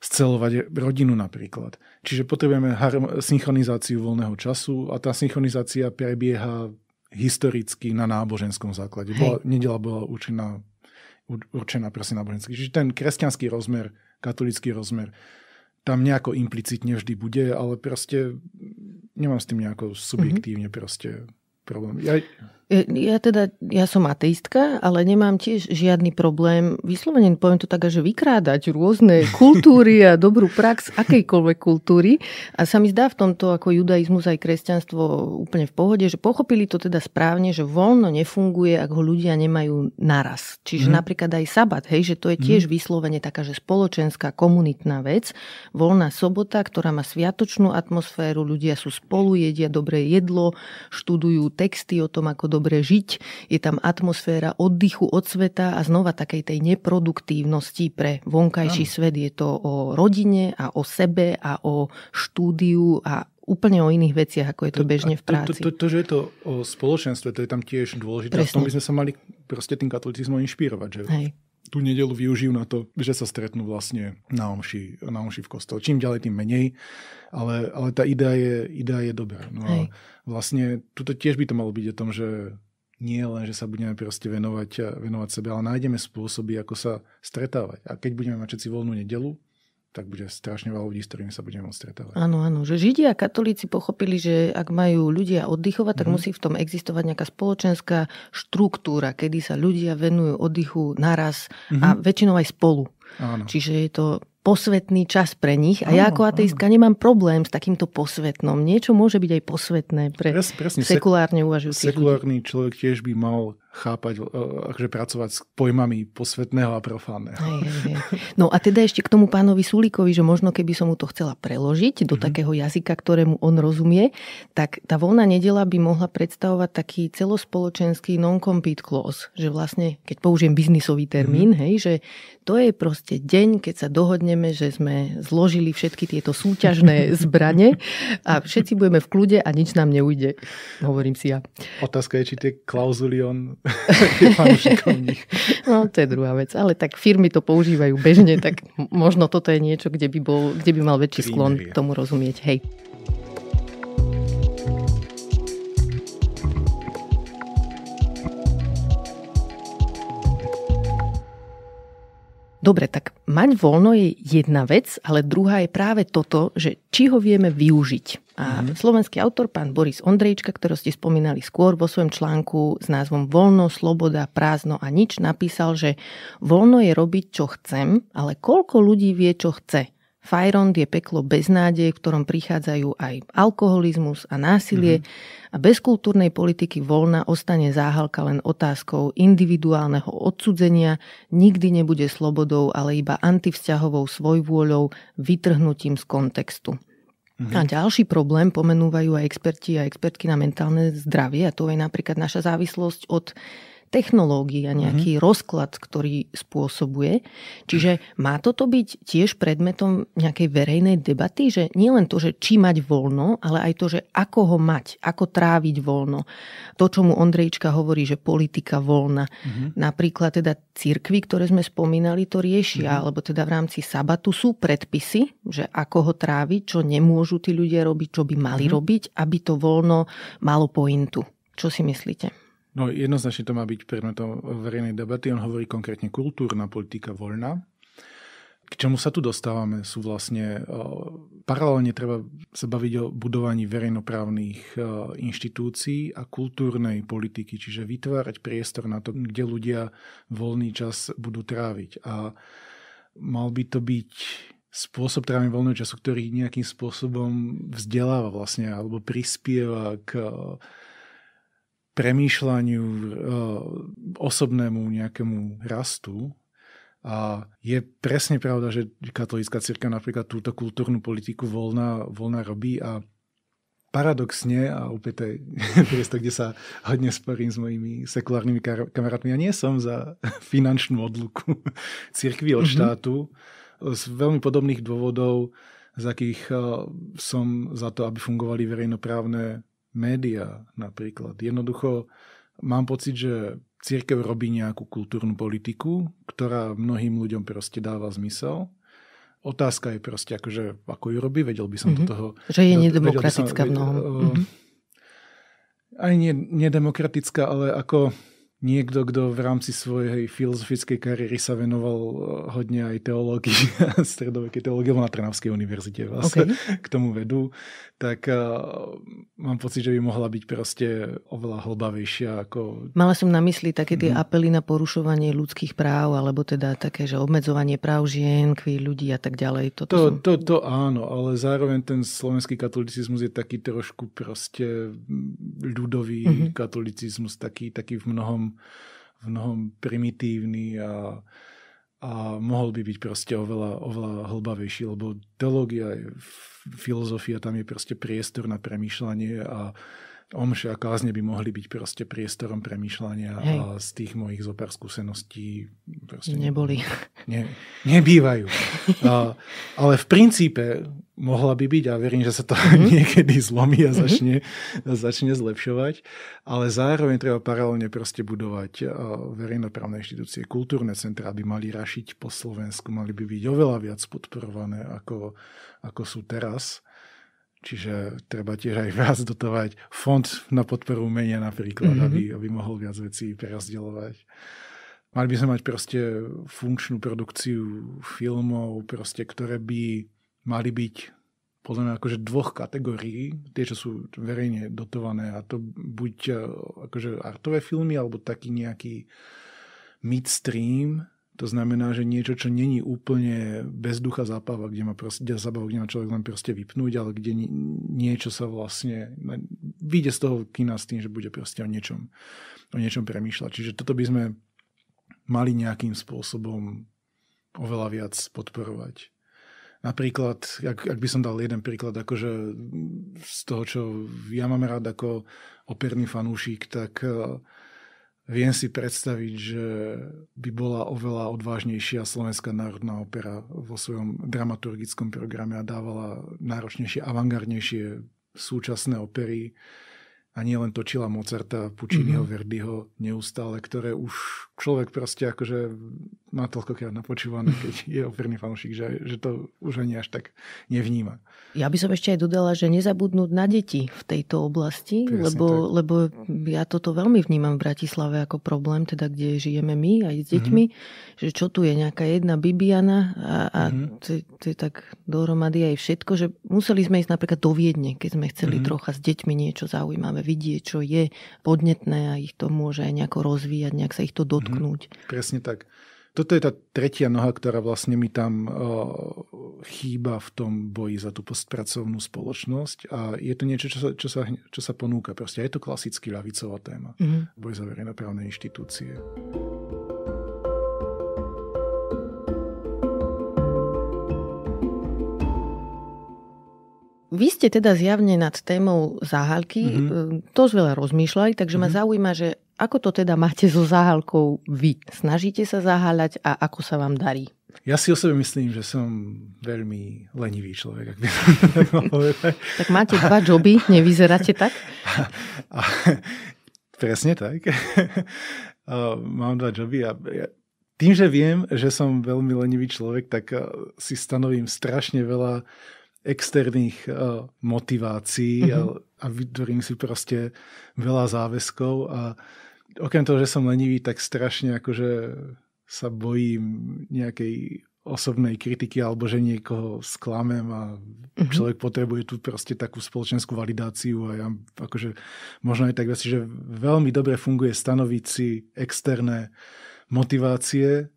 scelovať rodinu napríklad. Čiže potrebujeme synchronizáciu voľného času a tá synchronizácia prebieha historicky na náboženskom základe. Bola, nedela bola určená, určená proste náboženský. Čiže ten kresťanský rozmer, katolický rozmer tam nejako implicitne vždy bude, ale proste nemám s tým nejako subjektívne mm-hmm. proste problém. Ja, E, ja teda, ja som ateistka, ale nemám tiež žiadny problém, vyslovene poviem to tak, že vykrádať rôzne kultúry a dobrú prax akejkoľvek kultúry. A sa mi zdá v tomto ako judaizmus aj kresťanstvo úplne v pohode, že pochopili to teda správne, že voľno nefunguje, ak ho ľudia nemajú naraz. Čiže mm. napríklad aj sabat, hej, že to je mhm. tiež mm. vyslovene taká, že spoločenská, komunitná vec. Voľná sobota, ktorá má sviatočnú atmosféru, ľudia sú spolu, jedia dobré jedlo, študujú texty o tom, ako dobre žiť, je tam atmosféra oddychu od sveta a znova takej tej neproduktívnosti pre vonkajší ano. svet. Je to o rodine a o sebe a o štúdiu a úplne o iných veciach, ako je to, to bežne v práci. To, to, to, to, že je to o spoločenstve, to je tam tiež dôležité. Presne. V tom by sme sa mali proste tým katolicizmom inšpirovať. Že Hej. Tú nedelu využijú na to, že sa stretnú vlastne na omši, na omši v kostole. Čím ďalej, tým menej, ale, ale tá idea je, idea je dobrá. No a, vlastne tuto tiež by to malo byť o tom, že nie len, že sa budeme proste venovať, venovať sebe, ale nájdeme spôsoby, ako sa stretávať. A keď budeme mať všetci voľnú nedelu, tak bude strašne veľa ľudí, s ktorými sa budeme môcť stretávať. Áno, áno, že Židia a katolíci pochopili, že ak majú ľudia oddychovať, tak mm. musí v tom existovať nejaká spoločenská štruktúra, kedy sa ľudia venujú oddychu naraz mm. a mhm. väčšinou aj spolu. Áno. Čiže je to posvetný čas pre nich a ja ako ateistka nemám problém s takýmto posvetnom. Niečo môže byť aj posvetné pre presne, presne, sekulárne uvažujúcich Sekulárny ľudí. človek tiež by mal chápať, e, akože pracovať s pojmami posvetného a profánneho. Hej, hej, No a teda ešte k tomu pánovi Sulíkovi, že možno keby som mu to chcela preložiť do mm-hmm. takého jazyka, ktorému on rozumie, tak tá voľná nedela by mohla predstavovať taký celospoločenský non-compete clause, že vlastne, keď použijem biznisový termín, mm-hmm. hej, že to je proste deň, keď sa dohodneme, že sme zložili všetky tieto súťažné zbranie a všetci budeme v kľude a nič nám neujde, hovorím si ja. Otázka je, či tie klauzuly on je No to je druhá vec, ale tak firmy to používajú bežne, tak možno toto je niečo, kde by, bol, kde by mal väčší sklon sklon tomu rozumieť. Hej. Dobre, tak mať voľno je jedna vec, ale druhá je práve toto, že či ho vieme využiť. A mm. slovenský autor, pán Boris Ondrejčka, ktorého ste spomínali skôr vo svojom článku s názvom Voľno, sloboda, prázdno a nič, napísal, že voľno je robiť, čo chcem, ale koľko ľudí vie, čo chce. Fajrond je peklo bez nádej, v ktorom prichádzajú aj alkoholizmus a násilie mm-hmm. a bez kultúrnej politiky voľna ostane záhalka len otázkou individuálneho odsudzenia, nikdy nebude slobodou, ale iba antivzťahovou svojvôľou, vytrhnutím z kontextu. Mm-hmm. A ďalší problém pomenúvajú aj experti a expertky na mentálne zdravie, a to je napríklad naša závislosť od technológií a nejaký uh-huh. rozklad, ktorý spôsobuje. Čiže má toto byť tiež predmetom nejakej verejnej debaty, že nielen to, že či mať voľno, ale aj to, že ako ho mať, ako tráviť voľno. To, čo mu Ondrejčka hovorí, že politika voľna. Uh-huh. Napríklad teda cirkvy, ktoré sme spomínali, to riešia, uh-huh. alebo teda v rámci sabatu sú predpisy, že ako ho tráviť, čo nemôžu tí ľudia robiť, čo by mali uh-huh. robiť, aby to voľno malo pointu. Čo si myslíte? No jednoznačne to má byť predmetom verejnej debaty. On hovorí konkrétne kultúrna politika voľná. K čomu sa tu dostávame sú vlastne, e, paralelne treba sa baviť o budovaní verejnoprávnych e, inštitúcií a kultúrnej politiky, čiže vytvárať priestor na to, kde ľudia voľný čas budú tráviť. A mal by to byť spôsob trávenia voľného času, ktorý nejakým spôsobom vzdeláva vlastne alebo prispieva k premýšľaniu, e, osobnému nejakému rastu. A je presne pravda, že katolícka cirka napríklad túto kultúrnu politiku voľná, voľná robí a paradoxne, a opäť to je priestor, kde sa hodne sporím s mojimi sekulárnymi kamarátmi, ja nie som za finančnú odluku cirkvi od mhm. štátu mm-hmm. z veľmi podobných dôvodov, z akých e, som za to, aby fungovali verejnoprávne médiá napríklad. Jednoducho mám pocit, že církev robí nejakú kultúrnu politiku, ktorá mnohým ľuďom proste dáva zmysel. Otázka je proste, akože, ako ju robí, vedel by som mm-hmm. do mhm. toho... Že je nedemokratická v mnohom. Mm-hmm. Aj nie, nedemokratická, ale ako niekto, kto v rámci svojej filozofickej kariéry sa venoval eh, hodne aj teológii, stredovekej teológie, na Trnavskej univerzite vás vlastne okay. k tomu vedú, tak uh, mám pocit, že by mohla byť proste oveľa hlbavejšia. Ako... Mala som na mysli také tie mm. apely na porušovanie ľudských práv, alebo teda také, že obmedzovanie práv žien, kví ľudí a tak ďalej. to, som... to, to áno, ale zároveň ten slovenský katolicizmus je taký trošku proste ľudový mm-hmm. katolicizmus, taký, taký v mnohom v mnohom primitívny a, a mohol by byť proste oveľa, oveľa hlbavejší, lebo teológia, filozofia, tam je proste priestor na premýšľanie a, omše a kázne by mohli byť proste priestorom premýšľania Hej. a z tých mojich zopár skúseností proste neboli. Ne, nebývajú. a, ale v princípe mohla by byť a verím, že sa to mm-hmm. niekedy zlomí a mhm. začne, mm-hmm. začne zlepšovať, ale zároveň treba paralelne proste budovať verejnoprávne inštitúcie, kultúrne centra aby mali rašiť po Slovensku, mali by byť oveľa viac podporované ako, ako sú teraz Čiže treba tiež aj viac dotovať. Fond na podporu umenia napríklad, mm-hmm. aby, aby mohol viac vecí prerozdeľovať. Mali by sme mať proste funkčnú produkciu filmov, proste, ktoré by mali byť podľa mňa akože dvoch kategórií, tie, čo sú verejne dotované a to buď e, akože artové filmy, alebo taký nejaký midstream, to znamená, že niečo, čo není úplne bez ducha zápava, kde má, proste, kde zábava, kde má človek len proste vypnúť, ale kde niečo sa vlastne vyjde z toho kina s tým, že bude proste o niečom, o niečom premýšľať. Čiže toto by sme mali nejakým spôsobom oveľa viac podporovať. Napríklad, ak, ak by som dal jeden príklad, akože z toho, čo ja mám rád ako operný fanúšik, tak uh, viem si predstaviť, že by bola oveľa odvážnejšia Slovenská národná opera vo svojom dramaturgickom programe a dávala náročnejšie, avangardnejšie súčasné opery a nielen točila Mozarta, Pucciniho, mm-hmm. Verdiho neustále, ktoré už človek proste akože má toľkokrát napočúvané, keď je operný fanúšik, že, že to už ani až tak nevníma. Ja by som ešte aj dodala, že nezabudnúť na deti v tejto oblasti, Presne lebo, lebo ja toto veľmi vnímam v Bratislave ako problém, teda kde žijeme my aj s deťmi, mm-hmm. že čo tu je nejaká jedna Bibiana a, a mm-hmm. to, to je tak dohromady aj všetko, že museli sme ísť napríklad do Viedne, keď sme chceli mm-hmm. trocha s deťmi niečo zaujímavé vidieť, čo je podnetné a ich to môže aj nejako rozvíjať, nejak sa ich to dotknúť. Mm-hmm dotknúť. Mm, hmm presne tak. Toto je tá tretia noha, ktorá vlastne mi tam uh, chýba v tom boji za tú postpracovnú spoločnosť a je to niečo, čo sa, čo sa, čo sa ponúka. Proste je to klasicky ľavicová téma. Mm-hmm. Boj za verejnoprávne inštitúcie. Vy ste teda zjavne nad témou záhalky mm-hmm. dosť veľa rozmýšľali, takže mm-hmm. ma mhm. zaujíma, že ako to teda máte so záhalkou vy? Snažíte sa zaháľať a ako sa vám darí? Ja si o sebe myslím, že som veľmi lenivý človek, ak by som tak tak máte dva joby, nevyzeráte tak? a, a, presne tak. a, mám dva joby a ja, tým, že viem, že som veľmi lenivý človek, tak a, si stanovím strašne veľa externých a, motivácií mm-hmm. a, a vytvorím si proste veľa záväzkov a okrem toho, že som lenivý, tak strašne akože sa bojím nejakej osobnej kritiky alebo že niekoho sklamem a uh-huh. človek potrebuje tu proste takú spoločenskú validáciu a ja akože možno aj tak asi že veľmi dobre funguje stanoviť si externé motivácie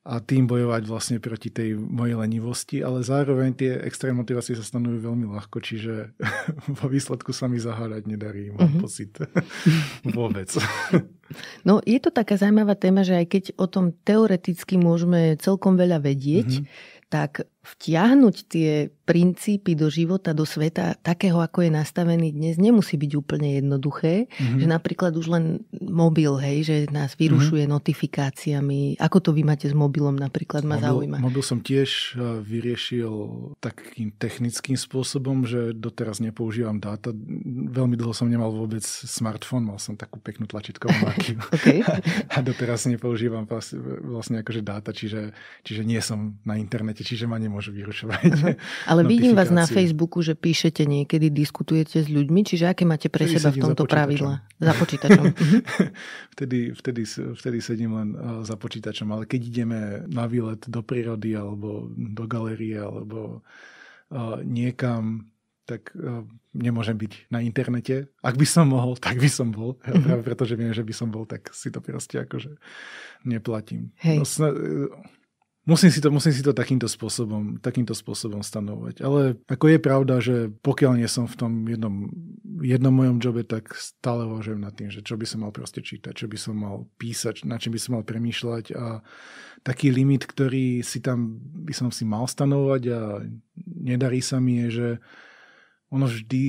a tým bojovať vlastne proti tej mojej lenivosti, ale zároveň tie extrém motivácie sa stanujú veľmi ľahko, čiže vo výsledku sa mi zahárať nedarí, mám mm-hmm. pocit. Vôbec. No je to taká zaujímavá téma, že aj keď o tom teoreticky môžeme celkom veľa vedieť, mm-hmm. tak vtiahnuť tie princípy do života, do sveta, takého, ako je nastavený dnes, nemusí byť úplne jednoduché. Mm-hmm. Že napríklad už len mobil, hej, že nás vyrušuje mm-hmm. notifikáciami. Ako to vy máte s mobilom napríklad, ma mobil, zaujíma. Mobil som tiež e, vyriešil takým technickým spôsobom, že doteraz nepoužívam dáta. Veľmi dlho som nemal vôbec smartfón, mal som takú peknú tlačítkovú máky. okay. A doteraz nepoužívam vlastne akože dáta, čiže, čiže nie som na internete, čiže ma nemôžu vyrušovať. Mhm. Ale vidím vás na Facebooku, že píšete niekedy, diskutujete s ľuďmi, čiže aké máte pre vtedy seba v tomto za pravidla? Za počítačom. vtedy, vtedy, vtedy sedím len eh, za počítačom, ale keď ideme na výlet do prírody alebo do galerie alebo eh, niekam, tak eh, nemôžem byť na internete. Ak by som mohol, tak by som bol. Mm-hmm. práve pretože viem, že by som bol, tak si to proste akože neplatím. Hej. No, Musím si, to, musím si to takýmto spôsobom, takýmto spôsobom stanovať. Ale ako je pravda, že pokiaľ nie som v tom jednom, jednom mojom jobe, tak stále uvažujem nad tým, že čo by som mal proste čítať, čo by som mal písať, na čím by som mal premýšľať a taký limit, ktorý si tam by som si mal stanovať a nedarí sa mi je, že ono vždy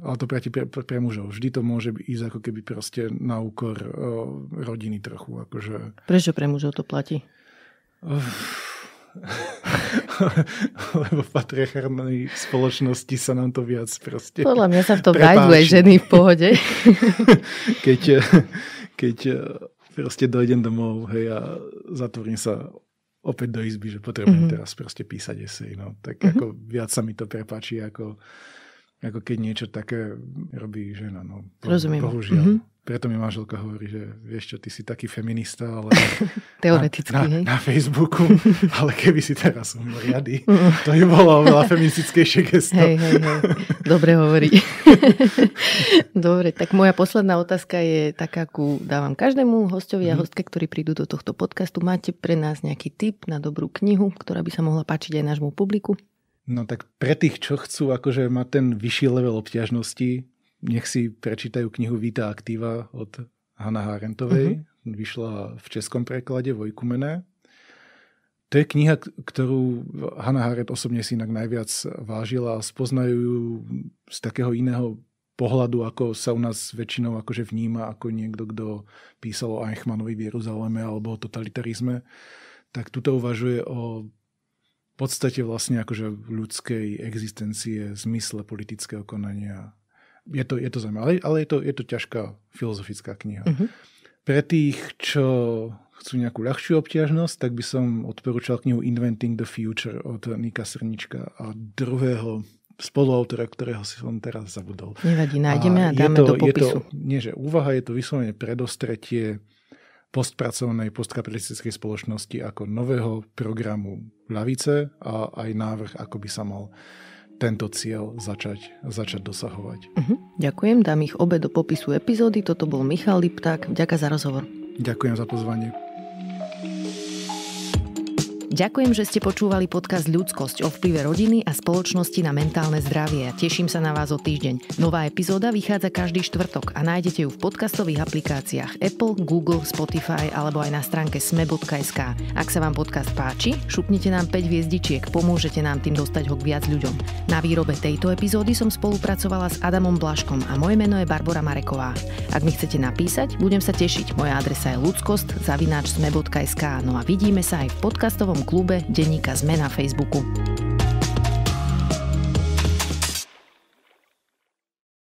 ale to pre, pre, pre mužov. Vždy to môže ísť ako keby proste na úkor o, eh, rodiny trochu. Akože... Prečo pre mužov to platí? Lebo v patriarchárnej spoločnosti sa nám to viac proste Podľa mňa sa v tom nájdú aj ženy v pohode. keď, keď proste dojdem domov hej, a zatvorím sa opäť do izby, že potrebujem mm-hmm. teraz proste písať esej. No. Tak mm-hmm. ako viac sa mi to prepáči, ako, ako keď niečo také robí žena. No, po, Rozumiem. Bohužiaľ. Mm-hmm preto mi manželka hovorí, že vieš čo, ty si taký feminista, ale... Teoreticky, na, na, hej? Na Facebooku, ale keby si teraz umil mm. to by bolo oveľa feministickejšie gesto. Hej, hej, hej. Dobre hovorí. Dobre, tak moja posledná otázka je taká, ku dávam každému hostovi a mhm. hostke, ktorí prídu do tohto podcastu. Máte pre nás nejaký tip na dobrú knihu, ktorá by sa mohla páčiť aj nášmu publiku? No tak pre tých, čo chcú akože mať ten vyšší level obťažnosti, nech si prečítajú knihu Vita aktíva od Hanna Harentovej. Uh-huh. Vyšla v českom preklade Vojkumene. To je kniha, ktorú Hanna Harent osobne si inak najviac vážila a spoznajú ju z takého iného pohľadu, ako sa u nás väčšinou akože vníma ako niekto, kto písal o Eichmannovi v Jeruzaleme alebo o totalitarizme, tak tuto uvažuje o podstate vlastne akože ľudskej existencie, zmysle politického konania je to, je to zaujímavé, ale, ale je, to, je to ťažká filozofická kniha. Uh-huh. Pre tých, čo chcú nejakú ľahšiu obťažnosť, tak by som odporúčal knihu Inventing the Future od Nika Srnička a druhého spoluautora, ktorého si som teraz zabudol. Nevadí, nájdeme a, a dáme to, do popisu. Je to, nie, že úvaha, je to vyslovene predostretie postpracovnej, postkapitalistickej spoločnosti ako nového programu ľavice a aj návrh, ako by sa mal tento cieľ začať, začať dosahovať. Uh-huh. Ďakujem, dám ich obe do popisu epizódy. Toto bol Michal Lipták. Ďakujem za rozhovor. Ďakujem za pozvanie. Ďakujem, že ste počúvali podcast Ľudskosť o vplyve rodiny a spoločnosti na mentálne zdravie. Teším sa na vás o týždeň. Nová epizóda vychádza každý štvrtok a nájdete ju v podcastových aplikáciách Apple, Google, Spotify alebo aj na stránke sme.sk. Ak sa vám podcast páči, šupnite nám 5 hviezdičiek, pomôžete nám tým dostať ho k viac ľuďom. Na výrobe tejto epizódy som spolupracovala s Adamom Blaškom a moje meno je Barbara Mareková. Ak mi chcete napísať, budem sa tešiť. Moja adresa je ľudskost zavináč No a vidíme sa aj v podcastovom klube denníka Zme na Facebooku.